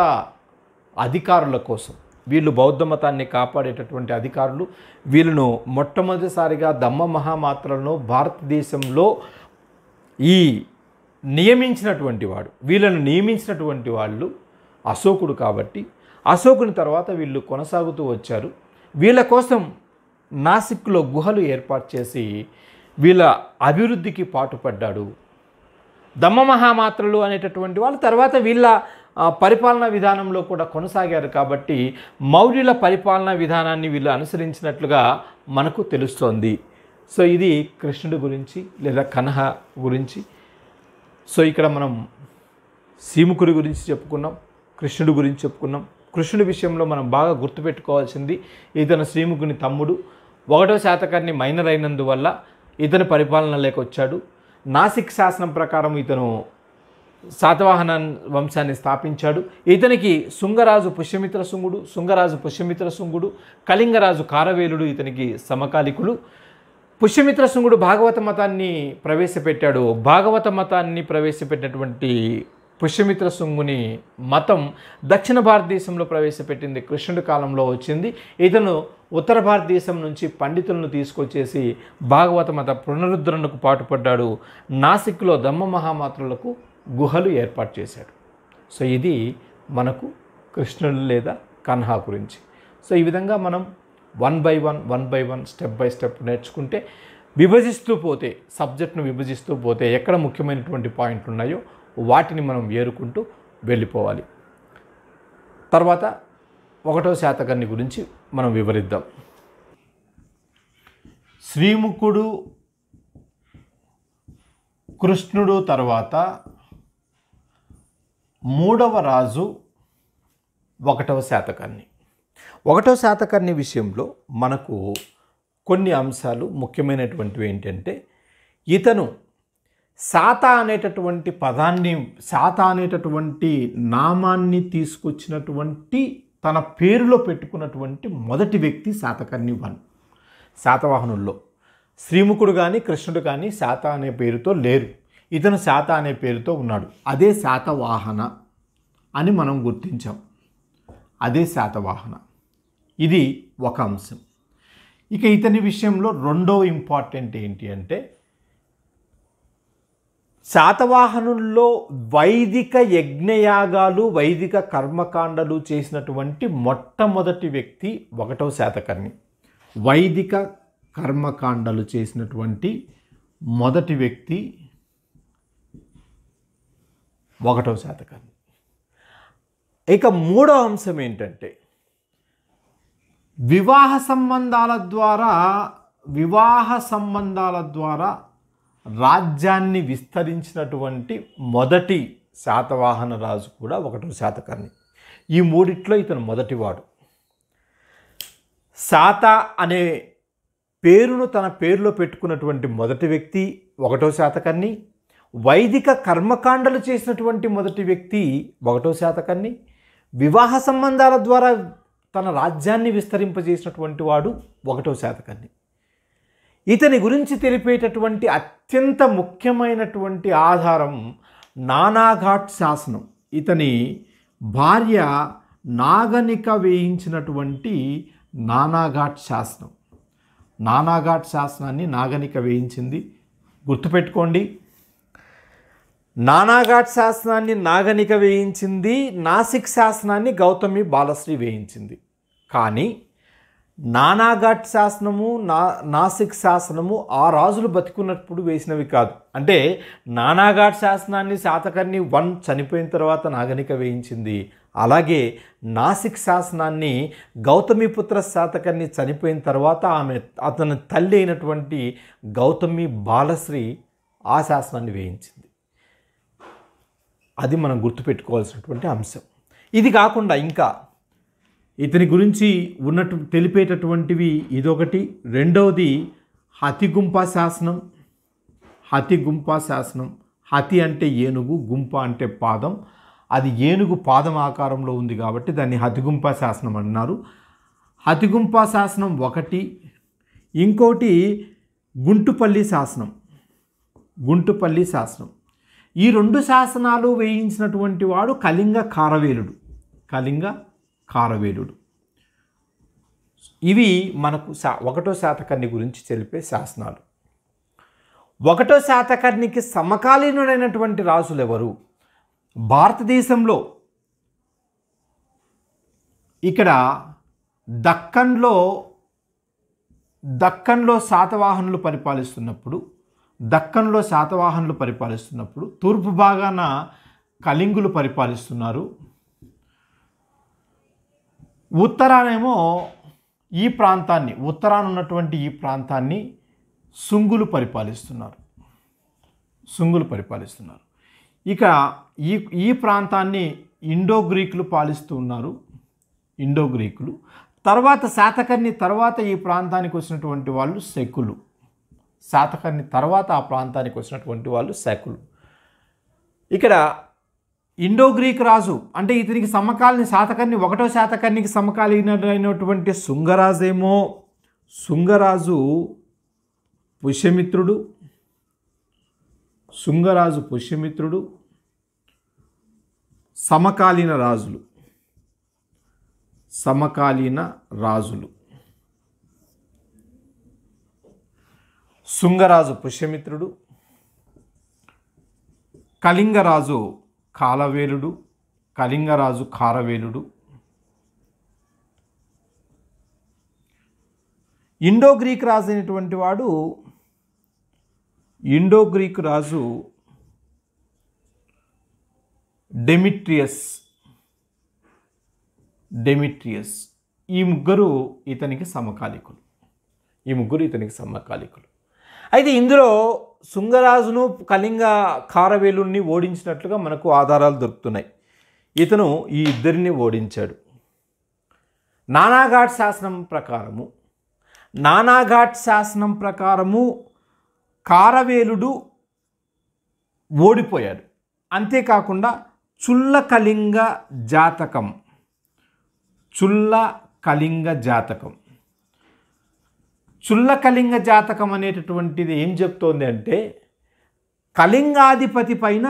అధికారుల కోసం వీళ్ళు బౌద్ధ మతాన్ని కాపాడేటటువంటి అధికారులు వీళ్ళను మొట్టమొదటిసారిగా దమ్మ మహామాత్రలను భారతదేశంలో ఈ నియమించినటువంటి వాడు వీళ్ళను నియమించినటువంటి వాళ్ళు అశోకుడు కాబట్టి అశోకుని తర్వాత వీళ్ళు కొనసాగుతూ వచ్చారు వీళ్ళ కోసం నాసిక్లో గుహలు ఏర్పాటు చేసి వీళ్ళ అభివృద్ధికి పాటుపడ్డాడు దమ్మ మహామాత్రలు అనేటటువంటి వాళ్ళు తర్వాత వీళ్ళ పరిపాలనా విధానంలో కూడా కొనసాగారు కాబట్టి మౌర్యుల పరిపాలనా విధానాన్ని వీళ్ళు అనుసరించినట్లుగా మనకు తెలుస్తోంది సో ఇది కృష్ణుడి గురించి లేదా కనహ గురించి సో ఇక్కడ మనం సీముకుడి గురించి చెప్పుకున్నాం కృష్ణుడి గురించి చెప్పుకున్నాం కృష్ణుడి విషయంలో మనం బాగా గుర్తుపెట్టుకోవాల్సింది ఇతను శ్రీముఖుని తమ్ముడు ఒకటో శాతకాన్ని మైనర్ అయినందువల్ల ఇతని పరిపాలనలోకి వచ్చాడు నాసిక్ శాసనం ప్రకారం ఇతను శాతవాహన వంశాన్ని స్థాపించాడు ఇతనికి శృంగరాజు పుష్యమిత్ర శృంగుడు శృంగరాజు పుష్యమిత్ర శృంగుడు కళింగరాజు కారవేలుడు ఇతనికి సమకాలికులు పుష్యమిత్ర శృంగుడు భాగవత మతాన్ని ప్రవేశపెట్టాడు భాగవత మతాన్ని ప్రవేశపెట్టినటువంటి పుష్యమిత్ర శృంగుని మతం దక్షిణ భారతదేశంలో ప్రవేశపెట్టింది కృష్ణుడి కాలంలో వచ్చింది ఇతను ఉత్తర భారతదేశం నుంచి పండితులను తీసుకొచ్చేసి భాగవత మత పునరుద్ధరణకు పాటుపడ్డాడు నాసిక్లో దమ్మ మహామాతృలకు గుహలు ఏర్పాటు చేశాడు సో ఇది మనకు కృష్ణుడు లేదా కన్హా గురించి సో ఈ విధంగా మనం one by one one by one step by step నేర్చుకుంటే విభజిస్తూ పోతే సబ్జెక్ట్ను విభజిస్తూ పోతే ఎక్కడ ముఖ్యమైనటువంటి పాయింట్లు ఉన్నాయో వాటిని మనం ఏరుకుంటూ వెళ్ళిపోవాలి తర్వాత ఒకటో శాతకాన్ని గురించి మనం వివరిద్దాం శ్రీముఖుడు కృష్ణుడు తర్వాత మూడవ రాజు ఒకటవ శాతకర్ణి ఒకటవ శాతకర్ణి విషయంలో మనకు కొన్ని అంశాలు ముఖ్యమైనటువంటివి ఏంటంటే ఇతను శాత అనేటటువంటి పదాన్ని శాత అనేటటువంటి నామాన్ని తీసుకొచ్చినటువంటి తన పేరులో పెట్టుకున్నటువంటి మొదటి వ్యక్తి శాతకర్ణి వన్ శాతవాహనుల్లో శ్రీముఖుడు కానీ కృష్ణుడు కానీ శాత అనే పేరుతో లేరు ఇతను శాత అనే పేరుతో ఉన్నాడు అదే శాతవాహన అని మనం గుర్తించాం అదే శాతవాహన ఇది ఒక అంశం ఇక ఇతని విషయంలో రెండో ఇంపార్టెంట్ ఏంటి అంటే శాతవాహనుల్లో వైదిక యజ్ఞయాగాలు వైదిక కర్మకాండలు చేసినటువంటి మొట్టమొదటి వ్యక్తి ఒకటవ శాతకర్ణి వైదిక కర్మకాండలు చేసినటువంటి మొదటి వ్యక్తి ఒకటో జాతకం ఇక మూడో అంశం ఏంటంటే వివాహ సంబంధాల ద్వారా వివాహ సంబంధాల ద్వారా రాజ్యాన్ని విస్తరించినటువంటి మొదటి శాతవాహన రాజు కూడా ఒకటో శాతకాన్ని ఈ మూడిట్లో ఇతను మొదటివాడు శాత అనే పేరును తన పేరులో పెట్టుకున్నటువంటి మొదటి వ్యక్తి ఒకటో శాతకాన్ని వైదిక కర్మకాండలు చేసినటువంటి మొదటి వ్యక్తి ఒకటో శాతకాన్ని వివాహ సంబంధాల ద్వారా తన రాజ్యాన్ని విస్తరింపజేసినటువంటి వాడు ఒకటో శాతకాన్ని ఇతని గురించి తెలిపేటటువంటి అత్యంత ముఖ్యమైనటువంటి ఆధారం నానాఘాట్ శాసనం ఇతని భార్య నాగనిక వేయించినటువంటి నానాఘాట్ శాసనం నానాఘాట్ శాసనాన్ని నాగనిక వేయించింది గుర్తుపెట్టుకోండి నానాఘాట్ శాసనాన్ని నాగనిక వేయించింది నాసిక్ శాసనాన్ని గౌతమి బాలశ్రీ వేయించింది కానీ నానాఘాట్ శాసనము నా నాసిక్ శాసనము ఆ రాజులు బతికున్నప్పుడు వేసినవి కాదు అంటే నానాఘాట్ శాసనాన్ని శాతకర్ణి వన్ చనిపోయిన తర్వాత నాగనిక వేయించింది అలాగే నాసిక్ శాసనాన్ని గౌతమి పుత్ర శాతకర్ణి చనిపోయిన తర్వాత ఆమె అతని తల్లి అయినటువంటి గౌతమి బాలశ్రీ ఆ శాసనాన్ని వేయించింది అది మనం గుర్తుపెట్టుకోవాల్సినటువంటి అంశం ఇది కాకుండా ఇంకా ఇతని గురించి ఉన్నట్టు తెలిపేటటువంటివి ఇదొకటి రెండవది హతిగుంప శాసనం హతిగుంప శాసనం హతి అంటే ఏనుగు గుంప అంటే పాదం అది ఏనుగు పాదం ఆకారంలో ఉంది కాబట్టి దాన్ని హతిగుంప శాసనం అన్నారు హతిగుంప శాసనం ఒకటి ఇంకోటి గుంటుపల్లి శాసనం గుంటుపల్లి శాసనం ఈ రెండు శాసనాలు వేయించినటువంటి వాడు కళింగ కారవేలుడు కళింగ కారవేలుడు ఇవి మనకు శా ఒకటో శాతకర్ణి గురించి తెలిపే శాసనాలు ఒకటో శాతకర్ణికి సమకాలీనుడైనటువంటి రాజులు ఎవరు భారతదేశంలో ఇక్కడ దక్కన్లో దక్కన్లో శాతవాహనులు పరిపాలిస్తున్నప్పుడు దక్కన్లో శాతవాహనులు పరిపాలిస్తున్నప్పుడు తూర్పు భాగాన కళింగులు పరిపాలిస్తున్నారు ఉత్తరానేమో ఈ ప్రాంతాన్ని ఉత్తరాన ఉన్నటువంటి ఈ ప్రాంతాన్ని సుంగులు పరిపాలిస్తున్నారు సుంగులు పరిపాలిస్తున్నారు ఇక ఈ ఈ ప్రాంతాన్ని ఇండో గ్రీకులు పాలిస్తూ ఉన్నారు ఇండో గ్రీకులు తర్వాత శాతకర్ణి తర్వాత ఈ ప్రాంతానికి వచ్చినటువంటి వాళ్ళు శకులు శాతకర్ణి తర్వాత ఆ ప్రాంతానికి వచ్చినటువంటి వాళ్ళు శకులు ఇక్కడ ఇండో గ్రీక్ రాజు అంటే ఇతనికి సమకాలని శాతకర్ణి ఒకటో శాతకర్ణికి శృంగరాజు ఏమో శృంగరాజు పుష్యమిత్రుడు శృంగరాజు పుష్యమిత్రుడు సమకాలీన రాజులు సమకాలీన రాజులు శృంగరాజు పుష్యమిత్రుడు కళింగరాజు కాలవేలుడు కళింగరాజు కారవేలుడు ఇండో గ్రీక్ రాజు అయినటువంటి వాడు ఇండో గ్రీక్ రాజు డెమిట్రియస్ డెమిట్రియస్ ఈ ముగ్గురు ఇతనికి సమకాలికులు ఈ ముగ్గురు ఇతనికి సమకాలికులు అయితే ఇందులో శృంగరాజును కళింగ కారవేలుని ఓడించినట్లుగా మనకు ఆధారాలు దొరుకుతున్నాయి ఇతను ఈ ఇద్దరిని ఓడించాడు నానాఘాట్ శాసనం ప్రకారము నానాఘాట్ శాసనం ప్రకారము కారవేలుడు ఓడిపోయాడు అంతేకాకుండా చుల్ల కళింగ జాతకం చుల్ల కళింగ జాతకం చుల్లకలింగ జాతకం అనేటటువంటిది ఏం చెప్తోంది అంటే కళింగాధిపతి పైన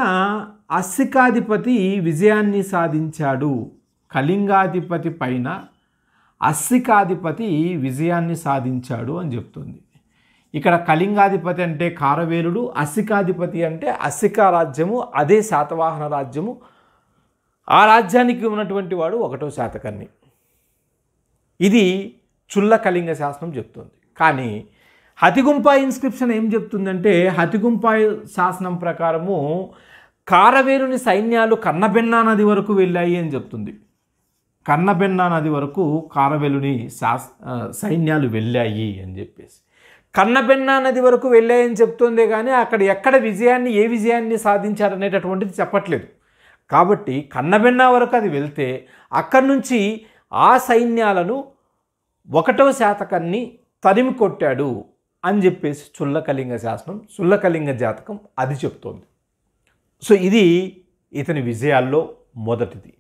అస్సికాధిపతి విజయాన్ని సాధించాడు కళింగాధిపతి పైన అస్సికాధిపతి విజయాన్ని సాధించాడు అని చెప్తుంది ఇక్కడ కళింగాధిపతి అంటే కారవేలుడు అసికాధిపతి అంటే అస్సికా రాజ్యము అదే శాతవాహన రాజ్యము ఆ రాజ్యానికి ఉన్నటువంటి వాడు ఒకటో శాతకర్ణి ఇది చుల్ల కళింగ శాస్త్రం చెప్తుంది కానీ హతిగుంప ఇన్స్క్రిప్షన్ ఏం చెప్తుందంటే హతిగుంప శాసనం ప్రకారము కారవేరుని సైన్యాలు కన్నబెన్నా నది వరకు వెళ్ళాయి అని చెప్తుంది కన్నబెన్నా నది వరకు కారవేలుని శాస్ సైన్యాలు వెళ్ళాయి అని చెప్పేసి కన్నబెన్నా నది వరకు వెళ్ళాయని చెప్తుందే కానీ అక్కడ ఎక్కడ విజయాన్ని ఏ విజయాన్ని సాధించారనేటటువంటిది చెప్పట్లేదు కాబట్టి కన్నబెన్నా వరకు అది వెళ్తే అక్కడి నుంచి ఆ సైన్యాలను ఒకటవ శాతకాన్ని తరిమి కొట్టాడు అని చెప్పేసి చుల్లకలింగ శాసనం చుల్లకలింగ జాతకం అది చెప్తోంది సో ఇది ఇతని విజయాల్లో మొదటిది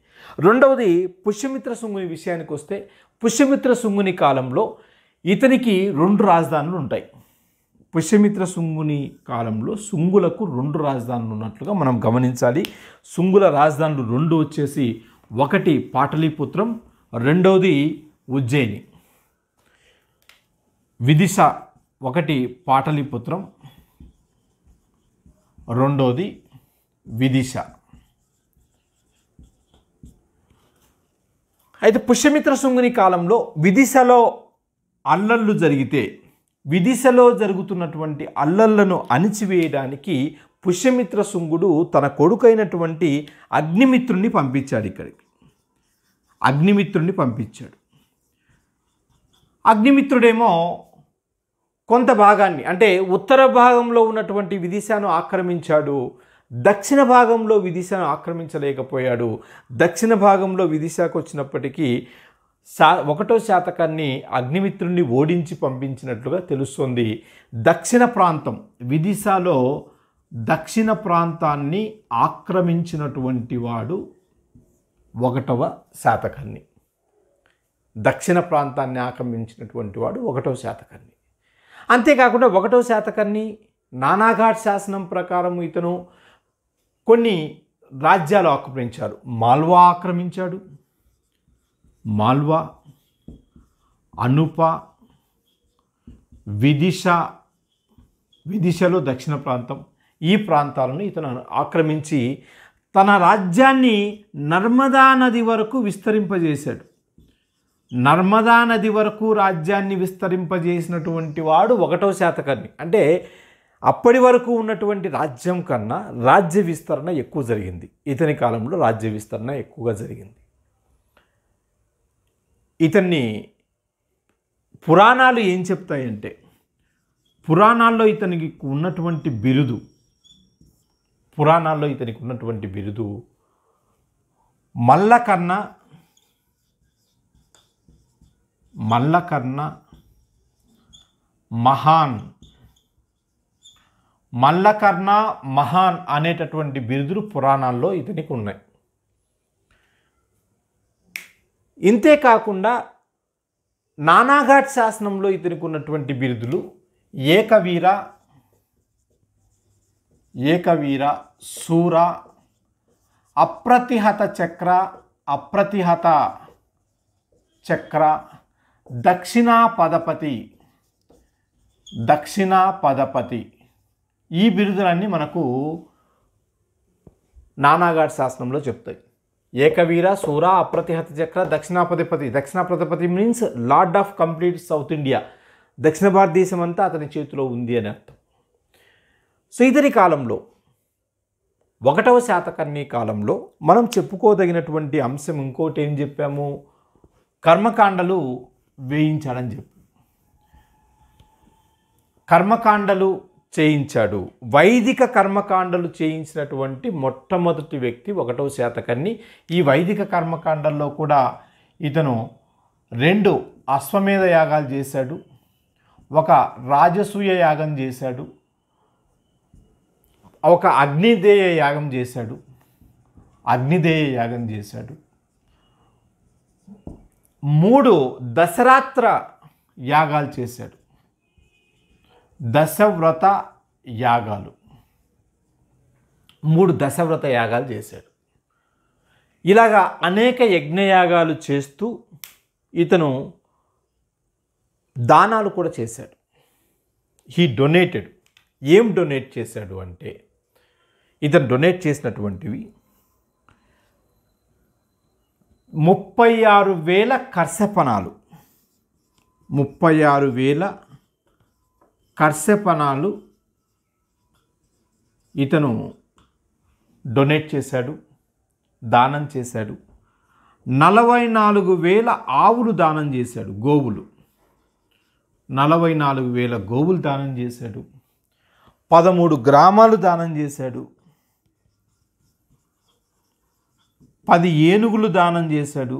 రెండవది పుష్యమిత్ర సుంగుని విషయానికి వస్తే పుష్యమిత్ర సుంగుని కాలంలో ఇతనికి రెండు రాజధానులు ఉంటాయి పుష్యమిత్ర సుంగుని కాలంలో సుంగులకు రెండు రాజధానులు ఉన్నట్లుగా మనం గమనించాలి సుంగుల రాజధానులు రెండు వచ్చేసి ఒకటి పాటలీపుత్రం రెండవది ఉజ్జయిని విదిశ ఒకటి పాటలిపుత్రం రెండోది విదిశ అయితే పుష్యమిత్ర శృంగుని కాలంలో విదిశలో అల్లళ్ళు జరిగితే విదిశలో జరుగుతున్నటువంటి అల్లళ్ళను అణిచివేయడానికి పుష్యమిత్ర శృంగుడు తన కొడుకైనటువంటి అగ్నిమిత్రుణ్ణి పంపించాడు ఇక్కడికి అగ్నిమిత్రుణ్ణి పంపించాడు అగ్నిమిత్రుడేమో కొంత భాగాన్ని అంటే ఉత్తర భాగంలో ఉన్నటువంటి విదిశాను ఆక్రమించాడు దక్షిణ భాగంలో విదిశాను ఆక్రమించలేకపోయాడు దక్షిణ భాగంలో విదిశాకు వచ్చినప్పటికీ శా ఒకటో శాతకాన్ని అగ్నిమిత్రుణ్ణి ఓడించి పంపించినట్లుగా తెలుస్తుంది దక్షిణ ప్రాంతం విదిశాలో దక్షిణ ప్రాంతాన్ని ఆక్రమించినటువంటి వాడు ఒకటవ శాతకాన్ని దక్షిణ ప్రాంతాన్ని ఆక్రమించినటువంటి వాడు ఒకటవ శాతకాన్ని అంతేకాకుండా ఒకటో శాతకర్ణి నానాఘాట్ శాసనం ప్రకారం ఇతను కొన్ని రాజ్యాలు ఆక్రమించారు మాల్వా ఆక్రమించాడు మాల్వా అనుప విదిశ విదిశలో దక్షిణ ప్రాంతం ఈ ప్రాంతాలను ఇతను ఆక్రమించి తన రాజ్యాన్ని నర్మదా నది వరకు విస్తరింపజేశాడు నర్మదా నది వరకు రాజ్యాన్ని విస్తరింపజేసినటువంటి వాడు ఒకటో శాతకర్ణి అంటే అప్పటి వరకు ఉన్నటువంటి రాజ్యం కన్నా రాజ్య విస్తరణ ఎక్కువ జరిగింది ఇతని కాలంలో రాజ్య విస్తరణ ఎక్కువగా జరిగింది ఇతన్ని పురాణాలు ఏం చెప్తాయంటే పురాణాల్లో ఇతనికి ఉన్నటువంటి బిరుదు పురాణాల్లో ఇతనికి ఉన్నటువంటి బిరుదు మల్ల కన్నా మల్లకర్ణ మహాన్ మల్లకర్ణ మహాన్ అనేటటువంటి బిరుదులు పురాణాల్లో ఇతనికి ఉన్నాయి ఇంతే కాకుండా నానాఘాట్ శాసనంలో ఇతనికి ఉన్నటువంటి బిరుదులు ఏకవీర ఏకవీర సూర అప్రతిహత చక్ర అప్రతిహత చక్ర దక్షిణా పదపతి దక్షిణా పదపతి ఈ బిరుదులన్నీ మనకు నానాఘాట్ శాస్త్రంలో చెప్తాయి ఏకవీర సూర అప్రతిహత చక్ర దక్షిణాపతిపతి దక్షిణాపతిపతి means lord of complete South India దక్షిణ భారతదేశం అంతా అతని చేతిలో ఉంది అని అర్థం సో ఇతని కాలంలో ఒకటవ శాతకర్ణి కాలంలో మనం చెప్పుకోదగినటువంటి అంశం ఇంకోటి ఏం చెప్పాము కర్మకాండలు వేయించాడని చెప్పి కర్మకాండలు చేయించాడు వైదిక కర్మకాండలు చేయించినటువంటి మొట్టమొదటి వ్యక్తి ఒకటవ శాతకర్ణి ఈ వైదిక కర్మకాండల్లో కూడా ఇతను రెండు అశ్వమేధ యాగాలు చేశాడు ఒక రాజసూయ యాగం చేశాడు ఒక అగ్నిదేయ యాగం చేశాడు అగ్నిదేయ యాగం చేశాడు మూడు దశరాత్ర యాగాలు చేశాడు దశవ్రత యాగాలు మూడు దశవ్రత యాగాలు చేశాడు ఇలాగా అనేక యజ్ఞయాగాలు చేస్తూ ఇతను దానాలు కూడా చేశాడు హీ డొనేటెడ్ ఏం డొనేట్ చేశాడు అంటే ఇతను డొనేట్ చేసినటువంటివి ముప్పై ఆరు వేల కర్షపణాలు ముప్పై ఆరు వేల కర్షపణాలు ఇతను డొనేట్ చేశాడు దానం చేశాడు నలభై నాలుగు వేల ఆవులు దానం చేశాడు గోవులు నలభై నాలుగు వేల గోవులు దానం చేశాడు పదమూడు గ్రామాలు దానం చేశాడు పది ఏనుగులు దానం చేశాడు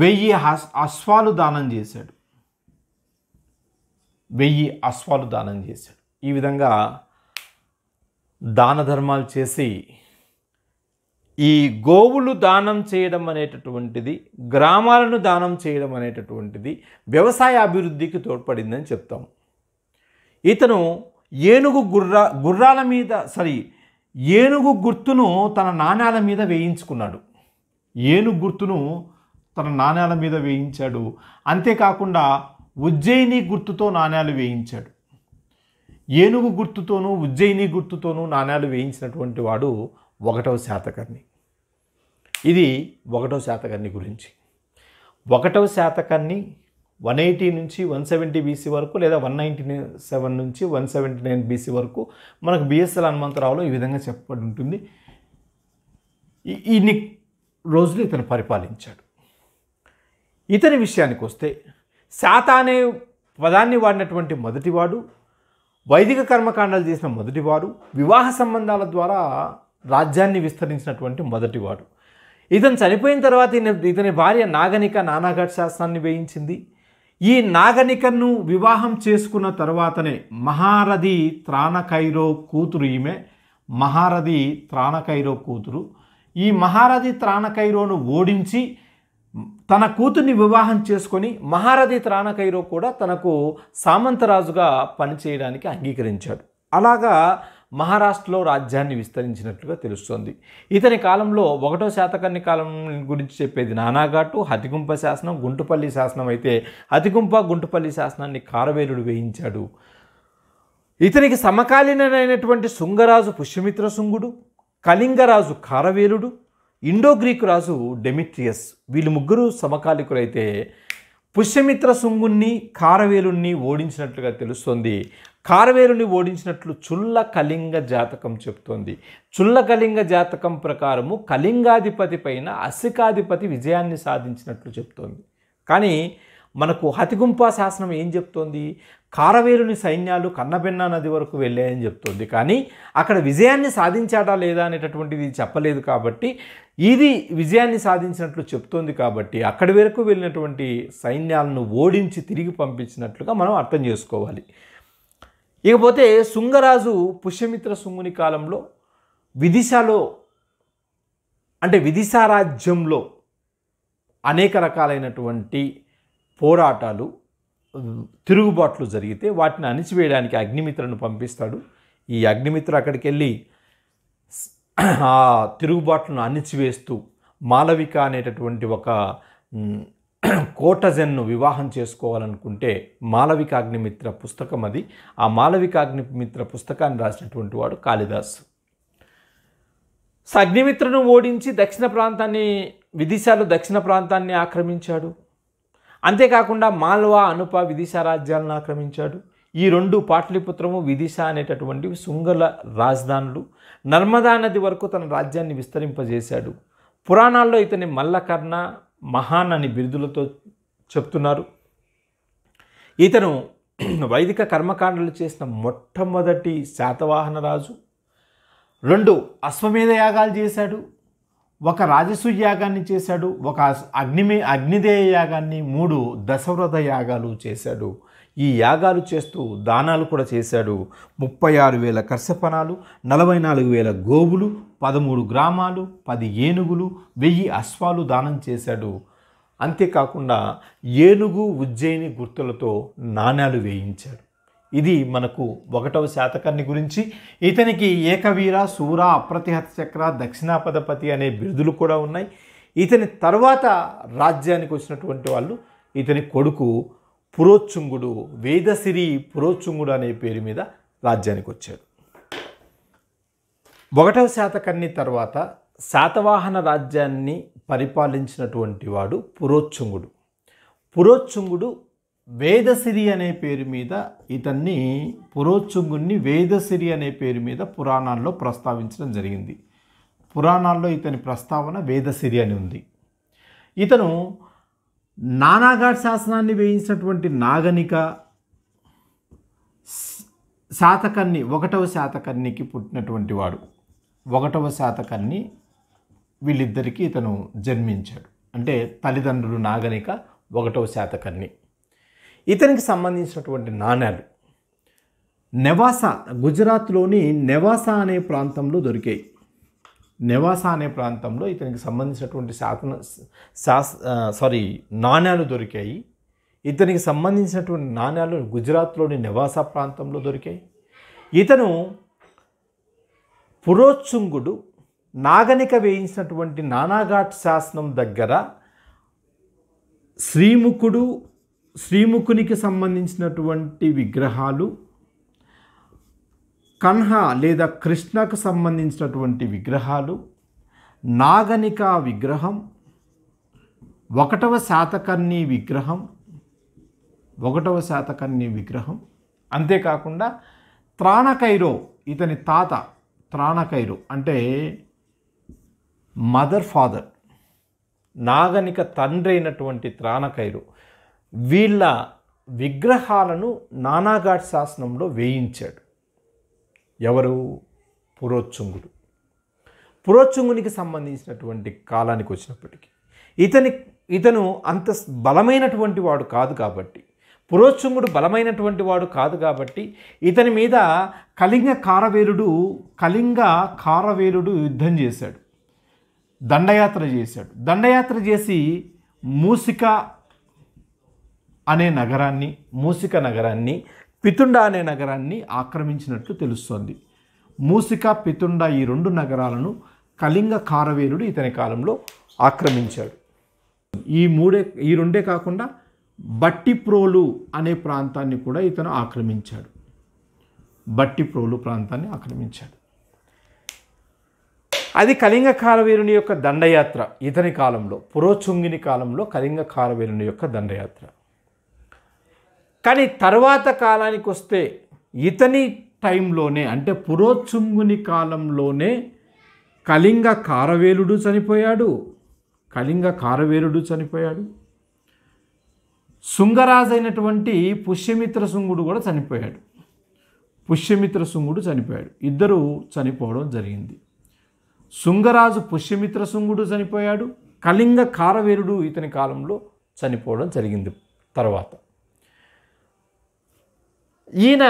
వెయ్యి అశ్వాలు దానం చేశాడు వెయ్యి అశ్వాలు దానం చేశాడు ఈ విధంగా దాన ధర్మాలు చేసి ఈ గోవులు దానం చేయడం అనేటటువంటిది గ్రామాలను దానం చేయడం అనేటటువంటిది వ్యవసాయ అభివృద్ధికి తోడ్పడిందని చెప్తాం ఇతను ఏనుగు గుర్ర గుర్రాల మీద సారీ ఏనుగు గుర్తును తన నాణ్యాల మీద వేయించుకున్నాడు ఏనుగు గుర్తును తన నాణ్యాల మీద వేయించాడు అంతేకాకుండా ఉజ్జయిని గుర్తుతో నాణ్యాలు వేయించాడు ఏనుగు గుర్తుతోనూ ఉజ్జయిని గుర్తుతోనూ నాణ్యాలు వేయించినటువంటి వాడు ఒకటవ శాతకర్ణి ఇది ఒకటవ శాతకర్ణి గురించి ఒకటవ శాతకర్ణి వన్ ఎయిటీ నుంచి వన్ సెవెంటీ బీసీ వరకు లేదా వన్ నైంటీ సెవెన్ నుంచి వన్ సెవెంటీ నైన్ బీసీ వరకు మనకు బిఎస్ఎల్ హనుమంతరావులో ఈ విధంగా చెప్పబడి ఉంటుంది ఇన్ని రోజులు ఇతను పరిపాలించాడు ఇతని విషయానికి వస్తే శాత అనే పదాన్ని వాడినటువంటి మొదటివాడు వైదిక కర్మకాండాలు చేసిన మొదటివాడు వివాహ సంబంధాల ద్వారా రాజ్యాన్ని విస్తరించినటువంటి మొదటివాడు ఇతను చనిపోయిన తర్వాత ఇతని భార్య నాగనిక నానాఘట్ శాస్త్రాన్ని వేయించింది ఈ నాగనికను వివాహం చేసుకున్న తర్వాతనే మహారథి త్రాణకైరో కూతురు ఈమె మహారథి త్రాణకైరో కూతురు ఈ మహారథి త్రాణకైరోను ఓడించి తన కూతుర్ని వివాహం చేసుకొని మహారథి త్రాణకైరో కూడా తనకు సామంతరాజుగా పనిచేయడానికి అంగీకరించాడు అలాగా మహారాష్ట్రలో రాజ్యాన్ని విస్తరించినట్లుగా తెలుస్తోంది ఇతని కాలంలో ఒకటో శాతకర్ణి కాలం గురించి చెప్పేది నానాఘాటు హతిగుంప శాసనం గుంటుపల్లి శాసనం అయితే హతిగుంప గుంటుపల్లి శాసనాన్ని కారవేలుడు వేయించాడు ఇతనికి సమకాలీనమైనటువంటి శుంగరాజు పుష్యమిత్ర శుంగుడు కళింగరాజు కారవేలుడు ఇండో గ్రీకు రాజు డెమిట్రియస్ వీళ్ళు ముగ్గురు సమకాలికులైతే పుష్యమిత్ర శుంగుణ్ణి కారవేలుణ్ణి ఓడించినట్లుగా తెలుస్తోంది కారవేరుని ఓడించినట్లు చుల్ల కళింగ జాతకం చెప్తోంది చుల్ల కళింగ జాతకం ప్రకారము కళింగాధిపతి పైన అసికాధిపతి విజయాన్ని సాధించినట్లు చెప్తోంది కానీ మనకు హతిగుంప శాసనం ఏం చెప్తోంది కారవేరుని సైన్యాలు కన్నబెన్నా నది వరకు వెళ్ళాయని చెప్తోంది కానీ అక్కడ విజయాన్ని సాధించాడా లేదా అనేటటువంటిది చెప్పలేదు కాబట్టి ఇది విజయాన్ని సాధించినట్లు చెప్తోంది కాబట్టి అక్కడి వరకు వెళ్ళినటువంటి సైన్యాలను ఓడించి తిరిగి పంపించినట్లుగా మనం అర్థం చేసుకోవాలి ఇకపోతే శుంగరాజు పుష్యమిత్ర శృంగుని కాలంలో విదిశాలో అంటే విదిశా రాజ్యంలో అనేక రకాలైనటువంటి పోరాటాలు తిరుగుబాట్లు జరిగితే వాటిని అణిచివేయడానికి అగ్నిమిత్రను పంపిస్తాడు ఈ అగ్నిమిత్ర అక్కడికి వెళ్ళి ఆ తిరుగుబాట్లను అణిచివేస్తూ మాలవిక అనేటటువంటి ఒక కోటజన్ను వివాహం చేసుకోవాలనుకుంటే మాలవికాగ్నిమిత్ర పుస్తకం అది ఆ మాలవికాగ్నిమిత్ర పుస్తకాన్ని రాసినటువంటి వాడు కాళిదాసు అగ్నిమిత్రను ఓడించి దక్షిణ ప్రాంతాన్ని విదిశాలు దక్షిణ ప్రాంతాన్ని ఆక్రమించాడు అంతేకాకుండా మాల్వా అనుప విదిశ రాజ్యాలను ఆక్రమించాడు ఈ రెండు పాటలిపుత్రము విదిశ అనేటటువంటి శృంగల రాజధానులు నర్మదా నది వరకు తన రాజ్యాన్ని విస్తరింపజేశాడు పురాణాల్లో ఇతని మల్లకర్ణ మహాన్ అని బిరుదులతో చెప్తున్నారు ఇతను వైదిక కర్మకాండలు చేసిన మొట్టమొదటి శాతవాహన రాజు రెండు అశ్వమేధ యాగాలు చేశాడు ఒక రాజసూయ యాగాన్ని చేశాడు ఒక అగ్నిమే అగ్నిదేయ యాగాన్ని మూడు దశవ్రత యాగాలు చేశాడు ఈ యాగాలు చేస్తూ దానాలు కూడా చేశాడు ముప్పై ఆరు వేల కర్షపణాలు నలభై నాలుగు వేల గోవులు పదమూడు గ్రామాలు పది ఏనుగులు వెయ్యి అశ్వాలు దానం చేశాడు అంతేకాకుండా ఏనుగు ఉజ్జయిని గుర్తులతో నాణ్యాలు వేయించాడు ఇది మనకు ఒకటవ శాతకర్ణి గురించి ఇతనికి ఏకవీర సూర అప్రతిహత చక్ర దక్షిణాపదపతి అనే బిరుదులు కూడా ఉన్నాయి ఇతని తర్వాత రాజ్యానికి వచ్చినటువంటి వాళ్ళు ఇతని కొడుకు పురోచ్చుంగుడు వేదసిరి పురోచ్చుంగుడు అనే పేరు మీద రాజ్యానికి వచ్చాడు ఒకటవ శాతకర్ణి తర్వాత శాతవాహన రాజ్యాన్ని పరిపాలించినటువంటి వాడు పురోచ్చుంగుడు పురోచ్చుంగుడు వేదసిరి అనే పేరు మీద ఇతన్ని పురోచ్చుంగుణ్ణి వేదసిరి అనే పేరు మీద పురాణాల్లో ప్రస్తావించడం జరిగింది పురాణాల్లో ఇతని ప్రస్తావన వేదసిరి అని ఉంది ఇతను నానాఘాట్ శాసనాన్ని వేయించినటువంటి నాగనిక శాతకర్ణి ఒకటవ శాతకర్ణికి పుట్టినటువంటి వాడు ఒకటవ శాతకర్ణి వీళ్ళిద్దరికీ ఇతను జన్మించాడు అంటే తల్లిదండ్రులు నాగనిక ఒకటవ శాతకర్ణి ఇతనికి సంబంధించినటువంటి నాణ్యాలు నెవాసా గుజరాత్లోని నెవాసా అనే ప్రాంతంలో దొరికాయి నివాసా అనే ప్రాంతంలో ఇతనికి సంబంధించినటువంటి శాసన శాస్ సారీ నాణ్యాలు దొరికాయి ఇతనికి సంబంధించినటువంటి నాణ్యాలు గుజరాత్లోని నివాసా ప్రాంతంలో దొరికాయి ఇతను పురోత్సంగుడు నాగనిక వేయించినటువంటి నానాఘాట్ శాసనం దగ్గర శ్రీముఖుడు శ్రీముఖునికి సంబంధించినటువంటి విగ్రహాలు కన్హా లేదా కృష్ణకు సంబంధించినటువంటి విగ్రహాలు నాగనిక విగ్రహం ఒకటవ శాతకర్ణి విగ్రహం ఒకటవ శాతకర్ణి విగ్రహం అంతేకాకుండా త్రాణకైరో ఇతని తాత త్రాణకైరో అంటే మదర్ ఫాదర్ నాగనిక తండ్రి అయినటువంటి త్రాణకైరు వీళ్ళ విగ్రహాలను నానాఘాట్ శాసనంలో వేయించాడు ఎవరు పురోచ్చుంగుడు పురోచ్చుంగునికి సంబంధించినటువంటి కాలానికి వచ్చినప్పటికీ ఇతని ఇతను అంత బలమైనటువంటి వాడు కాదు కాబట్టి పురోచ్చుంగుడు బలమైనటువంటి వాడు కాదు కాబట్టి ఇతని మీద కళింగ కారవేలుడు కళింగ కారవేలుడు యుద్ధం చేశాడు దండయాత్ర చేశాడు దండయాత్ర చేసి మూసిక అనే నగరాన్ని మూసిక నగరాన్ని పితుండ అనే నగరాన్ని ఆక్రమించినట్లు తెలుస్తోంది మూసిక పితుండ ఈ రెండు నగరాలను కళింగ కారవేలుడు ఇతని కాలంలో ఆక్రమించాడు ఈ మూడే ఈ రెండే కాకుండా బట్టిప్రోలు అనే ప్రాంతాన్ని కూడా ఇతను ఆక్రమించాడు బట్టిప్రోలు ప్రాంతాన్ని ఆక్రమించాడు అది కళింగ కారవీరుని యొక్క దండయాత్ర ఇతని కాలంలో పురోచుంగిని కాలంలో కళింగ కారవీరుని యొక్క దండయాత్ర కానీ తర్వాత కాలానికి వస్తే ఇతని టైంలోనే అంటే పురోత్సుంగుని కాలంలోనే కళింగ కారవేలుడు చనిపోయాడు కళింగ కారవేలుడు చనిపోయాడు అయినటువంటి పుష్యమిత్ర శృంగుడు కూడా చనిపోయాడు పుష్యమిత్ర శృంగుడు చనిపోయాడు ఇద్దరు చనిపోవడం జరిగింది శృంగరాజు పుష్యమిత్ర శృంగుడు చనిపోయాడు కళింగ కారవేలుడు ఇతని కాలంలో చనిపోవడం జరిగింది తర్వాత ఈయన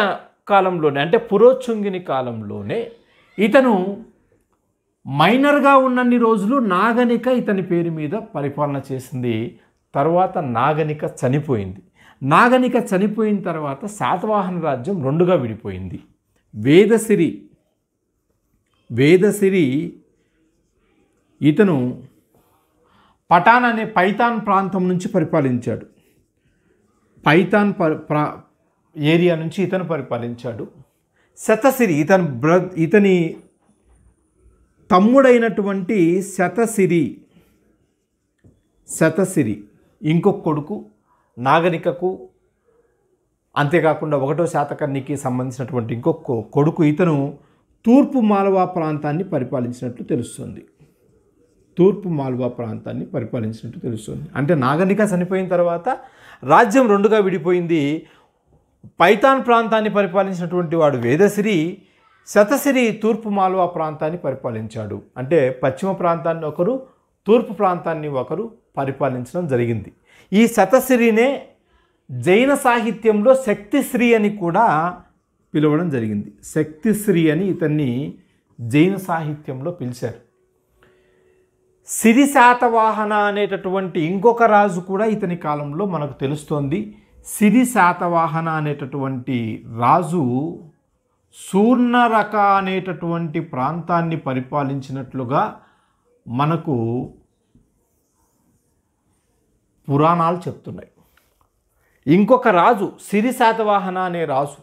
కాలంలోనే అంటే పురోచుంగిని కాలంలోనే ఇతను మైనర్గా ఉన్నన్ని రోజులు నాగనిక ఇతని పేరు మీద పరిపాలన చేసింది తర్వాత నాగనిక చనిపోయింది నాగనిక చనిపోయిన తర్వాత శాతవాహన రాజ్యం రెండుగా విడిపోయింది వేదసిరి వేదసిరి ఇతను పఠాన్ అనే పైతాన్ ప్రాంతం నుంచి పరిపాలించాడు పైతాన్ ఏరియా నుంచి ఇతను పరిపాలించాడు శతసిరి ఇతను బ్ర ఇతని తమ్ముడైనటువంటి శతసిరి శతసిరి ఇంకొక కొడుకు నాగరికకు అంతేకాకుండా ఒకటో శాతకర్ణికి సంబంధించినటువంటి ఇంకొక కొడుకు ఇతను తూర్పు మాల్వా ప్రాంతాన్ని పరిపాలించినట్లు తెలుస్తుంది తూర్పు మాల్వా ప్రాంతాన్ని పరిపాలించినట్టు తెలుస్తుంది అంటే నాగరిక చనిపోయిన తర్వాత రాజ్యం రెండుగా విడిపోయింది పైతాన్ ప్రాంతాన్ని పరిపాలించినటువంటి వాడు వేదశ్రి శతశ్రీ తూర్పు మాల్వా ప్రాంతాన్ని పరిపాలించాడు అంటే పశ్చిమ ప్రాంతాన్ని ఒకరు తూర్పు ప్రాంతాన్ని ఒకరు పరిపాలించడం జరిగింది ఈ శతశ్రీనే జైన సాహిత్యంలో శక్తిశ్రీ అని కూడా పిలవడం జరిగింది శక్తిశ్రీ అని ఇతన్ని జైన సాహిత్యంలో పిలిచారు సిరిశాతవాహన అనేటటువంటి ఇంకొక రాజు కూడా ఇతని కాలంలో మనకు తెలుస్తోంది సిరి శాతవాహన అనేటటువంటి రాజు సూర్ణరక అనేటటువంటి ప్రాంతాన్ని పరిపాలించినట్లుగా మనకు పురాణాలు చెప్తున్నాయి ఇంకొక రాజు సిరి శాతవాహన అనే రాజు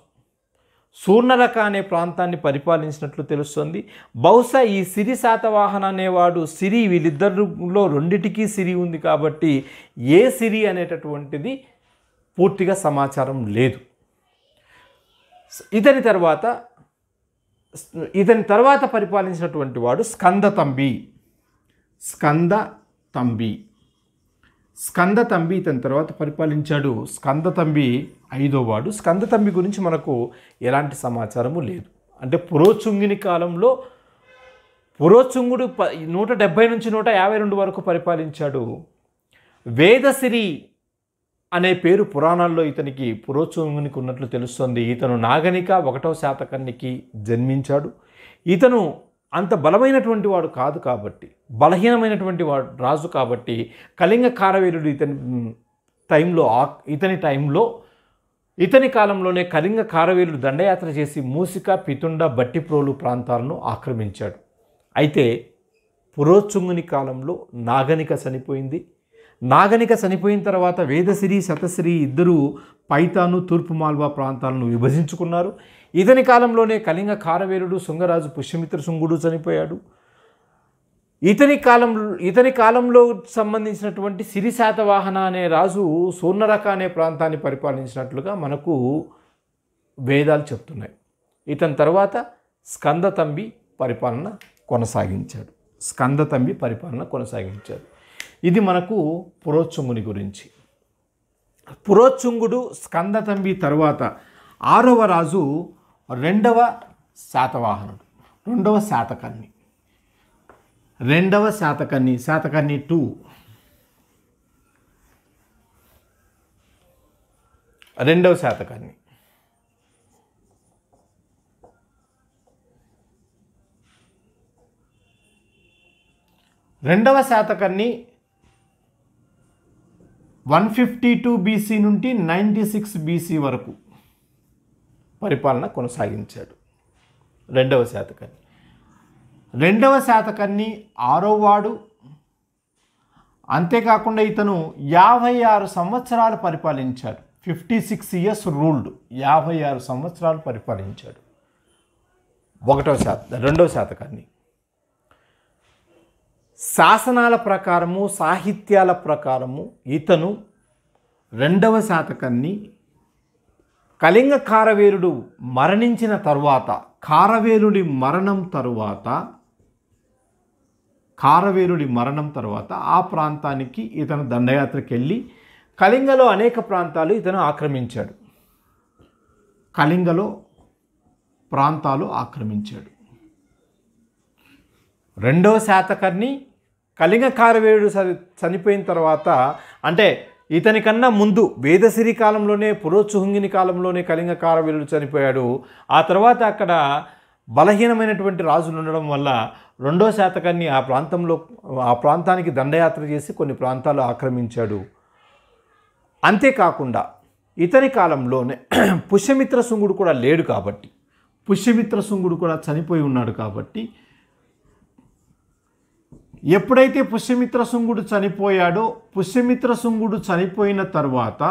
సూర్ణరక అనే ప్రాంతాన్ని పరిపాలించినట్లు తెలుస్తుంది బహుశా ఈ సిరి శాతవాహన అనేవాడు సిరి వీళ్ళిద్దరిలో రెండిటికీ సిరి ఉంది కాబట్టి ఏ సిరి అనేటటువంటిది పూర్తిగా సమాచారం లేదు ఇతని తర్వాత ఇతని తర్వాత పరిపాలించినటువంటి వాడు స్కంద తంబి స్కంద తంబి స్కంద తంబి ఇతని తర్వాత పరిపాలించాడు స్కంద తంబి ఐదో వాడు స్కంద తంబి గురించి మనకు ఎలాంటి సమాచారము లేదు అంటే పురోచుంగిని కాలంలో పురోచుంగుడు ప నూట డెబ్భై నుంచి నూట యాభై రెండు వరకు పరిపాలించాడు వేదసిరి అనే పేరు పురాణాల్లో ఇతనికి పురోత్సవమునికి ఉన్నట్లు తెలుస్తోంది ఇతను నాగనిక ఒకటవ శాతకానికి జన్మించాడు ఇతను అంత బలమైనటువంటి వాడు కాదు కాబట్టి బలహీనమైనటువంటి వాడు రాజు కాబట్టి కళింగ కారవీరుడు ఇతని టైంలో ఇతని టైంలో ఇతని కాలంలోనే కళింగ కారవీరుడు దండయాత్ర చేసి మూసిక పితుండ బట్టిప్రోలు ప్రాంతాలను ఆక్రమించాడు అయితే పురోత్సంగుని కాలంలో నాగనిక చనిపోయింది నాగనిక చనిపోయిన తర్వాత వేదశ్రీ శతశ్రీ ఇద్దరూ పైతాను తూర్పు మాల్వా ప్రాంతాలను విభజించుకున్నారు ఇతని కాలంలోనే కళింగ కారవేరుడు శృంగరాజు పుష్యమిత్ర శృంగుడు చనిపోయాడు ఇతని కాలంలో ఇతని కాలంలో సంబంధించినటువంటి సిరిశాతవాహన అనే రాజు సూర్ణరక అనే ప్రాంతాన్ని పరిపాలించినట్లుగా మనకు వేదాలు చెప్తున్నాయి ఇతని తర్వాత స్కంద తంబి పరిపాలన కొనసాగించాడు స్కంద తంబి పరిపాలన కొనసాగించాడు ఇది మనకు పురోత్సంగుని గురించి పురోత్సంగుడు స్కందతంబి తరువాత ఆరవ రాజు రెండవ శాతవాహనుడు రెండవ శాతకర్ణి రెండవ శాతకర్ణి శాతకర్ణి టూ రెండవ శాతకర్ణి రెండవ Satakarni one fifty two BC నుండి నైంటీ సిక్స్ బీసీ వరకు పరిపాలన కొనసాగించాడు రెండవ శాతకర్ణి రెండవ శాతకర్ణి వాడు అంతేకాకుండా ఇతను యాభై ఆరు సంవత్సరాలు పరిపాలించాడు ఫిఫ్టీ సిక్స్ ఇయర్స్ రూల్డ్ యాభై ఆరు సంవత్సరాలు పరిపాలించాడు ఒకటవ శాత రెండవ శాతకాన్ని శాసనాల ప్రకారము సాహిత్యాల ప్రకారము ఇతను రెండవ శాతకాన్ని కళింగ కారవేలుడు మరణించిన తరువాత కారవేలుడి మరణం తరువాత కారవేలుడి మరణం తర్వాత ఆ ప్రాంతానికి ఇతను దండయాత్రకి వెళ్ళి కళింగలో అనేక ప్రాంతాలు ఇతను ఆక్రమించాడు కళింగలో ప్రాంతాలు ఆక్రమించాడు రెండవ శాతకర్ణి కళింగ కారవేయుడు చనిపోయిన తర్వాత అంటే ఇతని కన్నా ముందు వేదశిరి కాలంలోనే పురోత్సుహంగిని కాలంలోనే కళింగ కారవేయుడు చనిపోయాడు ఆ తర్వాత అక్కడ బలహీనమైనటువంటి రాజులు ఉండడం వల్ల రెండో శాతకాన్ని ఆ ప్రాంతంలో ఆ ప్రాంతానికి దండయాత్ర చేసి కొన్ని ప్రాంతాలు ఆక్రమించాడు అంతేకాకుండా ఇతని కాలంలోనే పుష్యమిత్ర శుంగుడు కూడా లేడు కాబట్టి పుష్యమిత్ర శుంగుడు కూడా చనిపోయి ఉన్నాడు కాబట్టి ఎప్పుడైతే పుష్యమిత్ర శృంగుడు చనిపోయాడో పుష్యమిత్ర శృంగుడు చనిపోయిన తర్వాత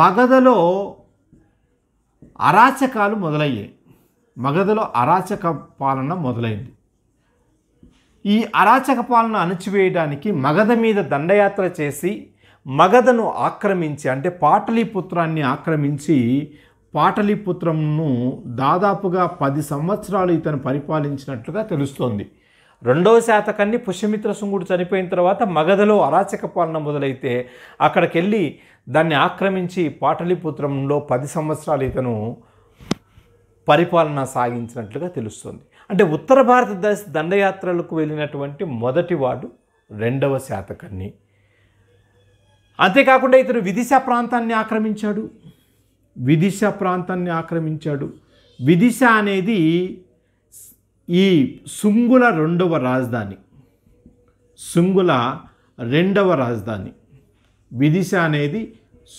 మగధలో అరాచకాలు మొదలయ్యాయి మగధలో అరాచక పాలన మొదలైంది ఈ అరాచక పాలన అణచివేయడానికి మగధ మీద దండయాత్ర చేసి మగధను ఆక్రమించి అంటే పాటలీపుత్రాన్ని ఆక్రమించి పాటలీపుత్రంను దాదాపుగా పది సంవత్సరాలు ఇతను పరిపాలించినట్లుగా తెలుస్తోంది రెండవ శాతకాన్ని పుష్యమిత్ర సుంగుడు చనిపోయిన తర్వాత మగధలో అరాచక పాలన మొదలైతే అక్కడికి వెళ్ళి దాన్ని ఆక్రమించి పాటలీపుత్రంలో పది సంవత్సరాలు ఇతను పరిపాలన సాగించినట్లుగా తెలుస్తుంది అంటే ఉత్తర భారతదేశ దండయాత్రలకు వెళ్ళినటువంటి మొదటివాడు రెండవ శాతకర్ణి అంతేకాకుండా ఇతను విదిశ ప్రాంతాన్ని ఆక్రమించాడు విదిశ ప్రాంతాన్ని ఆక్రమించాడు విదిశ అనేది ఈ సుంగుల రెండవ రాజధాని సుంగుల రెండవ రాజధాని విదిశ అనేది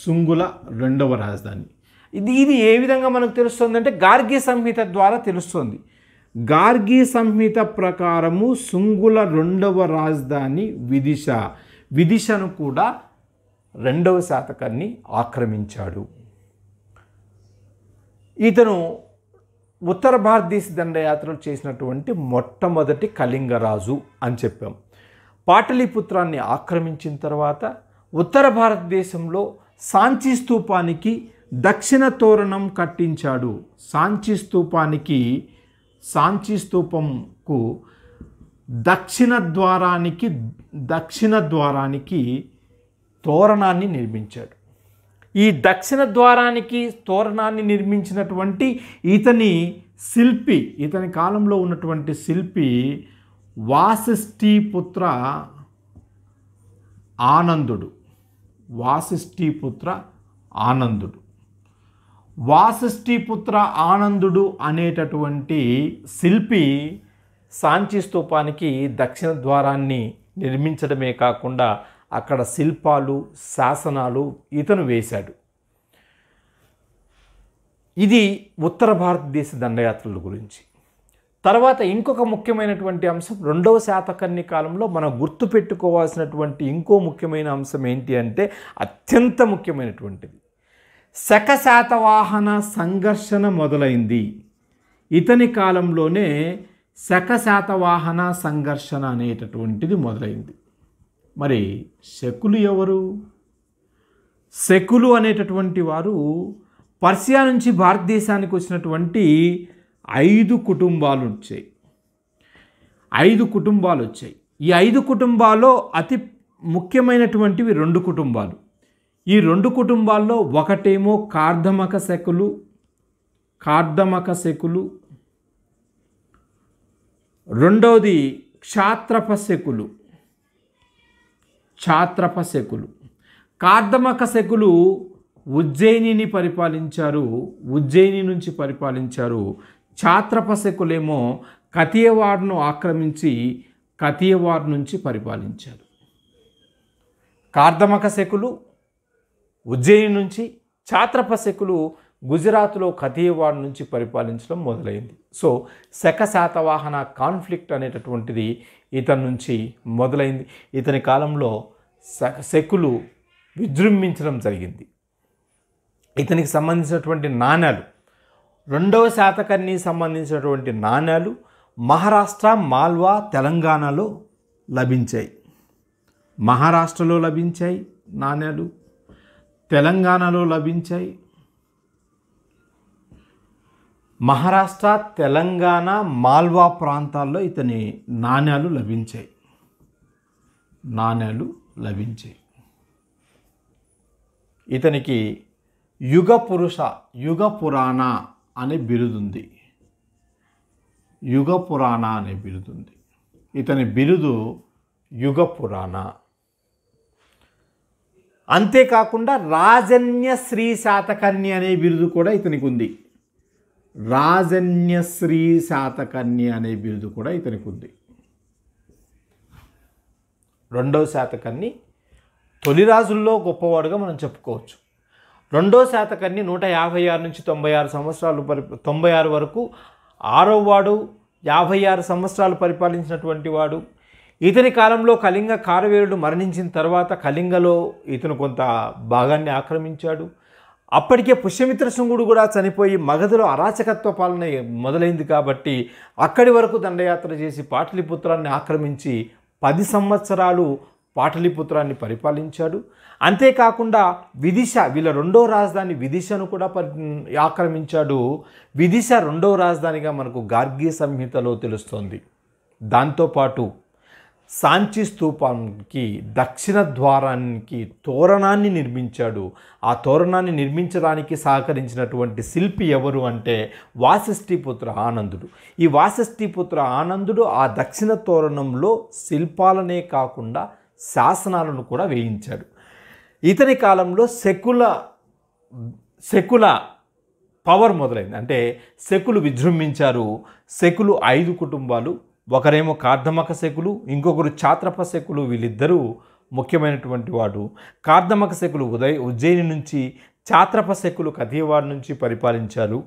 సుంగుల రెండవ రాజధాని ఇది ఇది ఏ విధంగా మనకు తెలుస్తుంది అంటే గార్గి సంహిత ద్వారా తెలుస్తుంది గార్గి సంహిత ప్రకారము సుంగుల రెండవ రాజధాని విదిశ విదిశను కూడా రెండవ శాతకాన్ని ఆక్రమించాడు ఇతను ఉత్తర భారతదేశ దండయాత్రలు చేసినటువంటి మొట్టమొదటి కళింగరాజు అని చెప్పాం పాటలీపుత్రాన్ని ఆక్రమించిన తర్వాత ఉత్తర భారతదేశంలో సాంచి స్తూపానికి దక్షిణ తోరణం కట్టించాడు సాంచి స్తూపానికి సాంచి స్తూపంకు దక్షిణ ద్వారానికి దక్షిణ ద్వారానికి తోరణాన్ని నిర్మించాడు ఈ దక్షిణ ద్వారానికి తోరణాన్ని నిర్మించినటువంటి ఇతని శిల్పి ఇతని కాలంలో ఉన్నటువంటి శిల్పి వాసిష్ఠి పుత్ర ఆనందుడు వాసిష్ఠి పుత్ర ఆనందుడు వాసిష్ఠి పుత్ర ఆనందుడు అనేటటువంటి శిల్పి సాంచి స్తూపానికి దక్షిణ ద్వారాన్ని నిర్మించడమే కాకుండా అక్కడ శిల్పాలు శాసనాలు ఇతను వేశాడు ఇది ఉత్తర భారతదేశ దండయాత్రల గురించి తర్వాత ఇంకొక ముఖ్యమైనటువంటి అంశం రెండవ శాతకర్ణి కాలంలో మనం గుర్తుపెట్టుకోవాల్సినటువంటి ఇంకో ముఖ్యమైన అంశం ఏంటి అంటే అత్యంత ముఖ్యమైనటువంటిది శకశాతవాహన సంఘర్షణ మొదలైంది ఇతని కాలంలోనే శకశాతవాహన సంఘర్షణ అనేటటువంటిది మొదలైంది మరి శకులు ఎవరు శకులు అనేటటువంటి వారు పర్షియా నుంచి భారతదేశానికి వచ్చినటువంటి ఐదు కుటుంబాలు వచ్చాయి ఐదు కుటుంబాలు వచ్చాయి ఈ ఐదు కుటుంబాల్లో అతి ముఖ్యమైనటువంటివి రెండు కుటుంబాలు ఈ రెండు కుటుంబాల్లో ఒకటేమో కార్ధమక శకులు కార్ధమక శకులు రెండవది క్షాత్రప శకులు క్షాత్రప శకులు కార్దమక శకులు ఉజ్జయినిని పరిపాలించారు ఉజ్జయిని నుంచి పరిపాలించారు క్షాత్రప శకులేమో కతియవాడ్ను ఆక్రమించి కతియవాడ్ నుంచి పరిపాలించారు కార్దమక శకులు ఉజ్జయిని నుంచి క్షాత్రప శకులు గుజరాత్లో కథీవాడ్ నుంచి పరిపాలించడం మొదలైంది సో శక శాతవాహన కాన్ఫ్లిక్ట్ అనేటటువంటిది ఇతని నుంచి మొదలైంది ఇతని కాలంలో శకులు విజృంభించడం జరిగింది ఇతనికి సంబంధించినటువంటి నాణ్యాలు రెండవ శాతకర్ణి సంబంధించినటువంటి నాణ్యాలు మహారాష్ట్ర మాల్వా తెలంగాణలో లభించాయి మహారాష్ట్రలో లభించాయి నాణ్యాలు తెలంగాణలో లభించాయి మహారాష్ట్ర తెలంగాణ మాల్వా ప్రాంతాల్లో ఇతని నాణ్యాలు లభించాయి నాణ్యాలు లభించాయి ఇతనికి యుగ పురుష యుగ పురాణ అనే బిరుదుంది యుగ పురాణ అనే బిరుదుంది ఇతని బిరుదు యుగ పురాణ అంతేకాకుండా రాజన్య శ్రీ శాతకర్ణి అనే బిరుదు కూడా ఇతనికి ఉంది రాజన్యశ్రీ శాతకన్య అనే బిరుదు కూడా ఇతనికి ఉంది రెండవ శాతకన్ని తొలి రాజుల్లో గొప్పవాడుగా మనం చెప్పుకోవచ్చు రెండో శాతకన్ని నూట యాభై ఆరు నుంచి తొంభై ఆరు సంవత్సరాలు పరి తొంభై ఆరు వరకు ఆరో వాడు యాభై ఆరు సంవత్సరాలు పరిపాలించినటువంటి వాడు ఇతని కాలంలో కళింగ కారవేరుడు మరణించిన తర్వాత కళింగలో ఇతను కొంత భాగాన్ని ఆక్రమించాడు అప్పటికే పుష్యమిత్ర శృంగుడు కూడా చనిపోయి మగధలో అరాచకత్వ పాలన మొదలైంది కాబట్టి అక్కడి వరకు దండయాత్ర చేసి పాటలిపుత్రాన్ని ఆక్రమించి పది సంవత్సరాలు పాటలిపుత్రాన్ని పరిపాలించాడు అంతేకాకుండా విదిశ వీళ్ళ రెండో రాజధాని విదిశను కూడా పరి ఆక్రమించాడు విదిశ రెండో రాజధానిగా మనకు గార్గీ సంహితలో తెలుస్తోంది దాంతోపాటు సాంచి స్థూపానికి దక్షిణ ద్వారానికి తోరణాన్ని నిర్మించాడు ఆ తోరణాన్ని నిర్మించడానికి సహకరించినటువంటి శిల్పి ఎవరు అంటే వాసిష్ఠిపుత్ర ఆనందుడు ఈ వాసిష్ఠిపుత్ర ఆనందుడు ఆ దక్షిణ తోరణంలో శిల్పాలనే కాకుండా శాసనాలను కూడా వేయించాడు ఇతని కాలంలో శకుల శకుల పవర్ మొదలైంది అంటే శకులు విజృంభించారు శకులు ఐదు కుటుంబాలు ఒకరేమో కార్ధమక శకులు ఇంకొకరు ఛాత్రప శకులు వీళ్ళిద్దరూ ముఖ్యమైనటువంటి వాడు కార్ధమక శకులు ఉదయ ఉజ్జయిని నుంచి ఛాత్రప శకులు కథీవాడి నుంచి పరిపాలించారు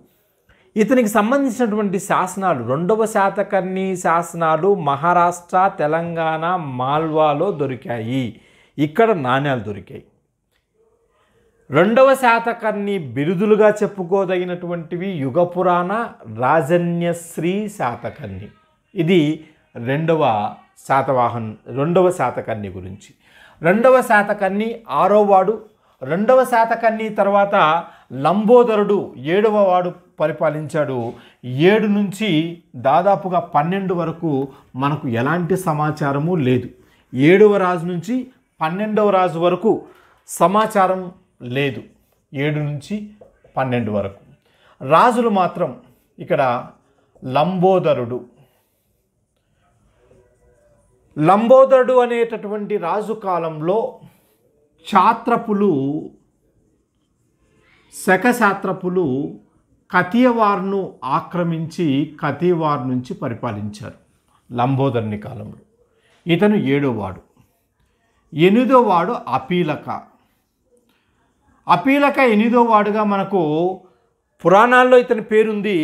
ఇతనికి సంబంధించినటువంటి శాసనాలు రెండవ శాతకర్ణి శాసనాలు మహారాష్ట్ర తెలంగాణ మాల్వాలో దొరికాయి ఇక్కడ నాణ్యాలు దొరికాయి రెండవ శాతకర్ణి బిరుదులుగా చెప్పుకోదగినటువంటివి యుగపురాణ రాజన్యశ్రీ శాతకర్ణి ఇది రెండవ శాతవాహన్ రెండవ శాతకర్ణి గురించి రెండవ శాతకర్ణి ఆరో వాడు రెండవ శాతకర్ణి తర్వాత లంబోదరుడు ఏడవ వాడు పరిపాలించాడు ఏడు నుంచి దాదాపుగా పన్నెండు వరకు మనకు ఎలాంటి సమాచారము లేదు ఏడవ రాజు నుంచి పన్నెండవ రాజు వరకు సమాచారం లేదు ఏడు నుంచి పన్నెండు వరకు రాజులు మాత్రం ఇక్కడ లంబోదరుడు లంబోదరుడు అనేటటువంటి రాజు కాలంలో చాత్రపులు శకశాత్రపులు కతియవార్ను ఆక్రమించి కతియవార్ నుంచి పరిపాలించారు లంబోదరుని కాలంలో ఇతను ఏడోవాడు ఎనిమిదోవాడు అపీలక అపీలక ఎనిమిదోవాడుగా మనకు పురాణాల్లో ఇతని పేరుంది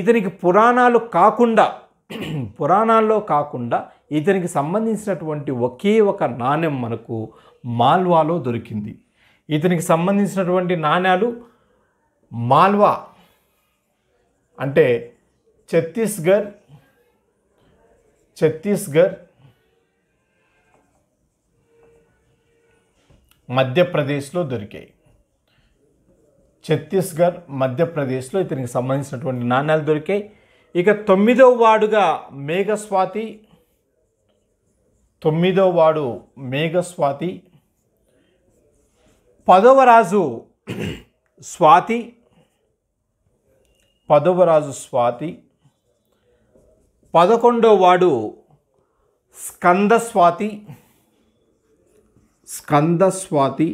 ఇతనికి పురాణాలు కాకుండా పురాణాల్లో కాకుండా ఇతనికి సంబంధించినటువంటి ఒకే ఒక నాణ్యం మనకు మాల్వాలో దొరికింది ఇతనికి సంబంధించినటువంటి నాణ్యాలు మాల్వా అంటే ఛత్తీస్గఢ్ ఛత్తీస్గఢ్ మధ్యప్రదేశ్లో దొరికాయి ఛత్తీస్గఢ్ మధ్యప్రదేశ్లో ఇతనికి సంబంధించినటువంటి నాణ్యాలు దొరికాయి ఇక తొమ్మిదవ వాడుగా మేఘస్వాతి తొమ్మిదో వాడు మేఘస్వాతి పదవ రాజు స్వాతి పదవ రాజు స్వాతి పదకొండో వాడు స్కందస్వాతి స్కందస్వాతి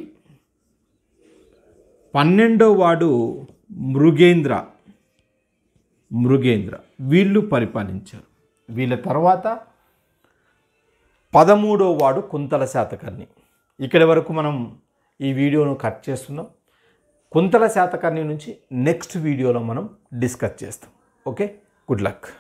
పన్నెండో వాడు మృగేంద్ర మృగేంద్ర వీళ్ళు పరిపాలించారు వీళ్ళ తర్వాత పదమూడో వాడు కుంతల శాతకర్ణి ఇక్కడి వరకు మనం ఈ వీడియోను కట్ చేస్తున్నాం కుంతల శాతకర్ణి నుంచి నెక్స్ట్ వీడియోలో మనం డిస్కస్ చేస్తాం ఓకే గుడ్ లక్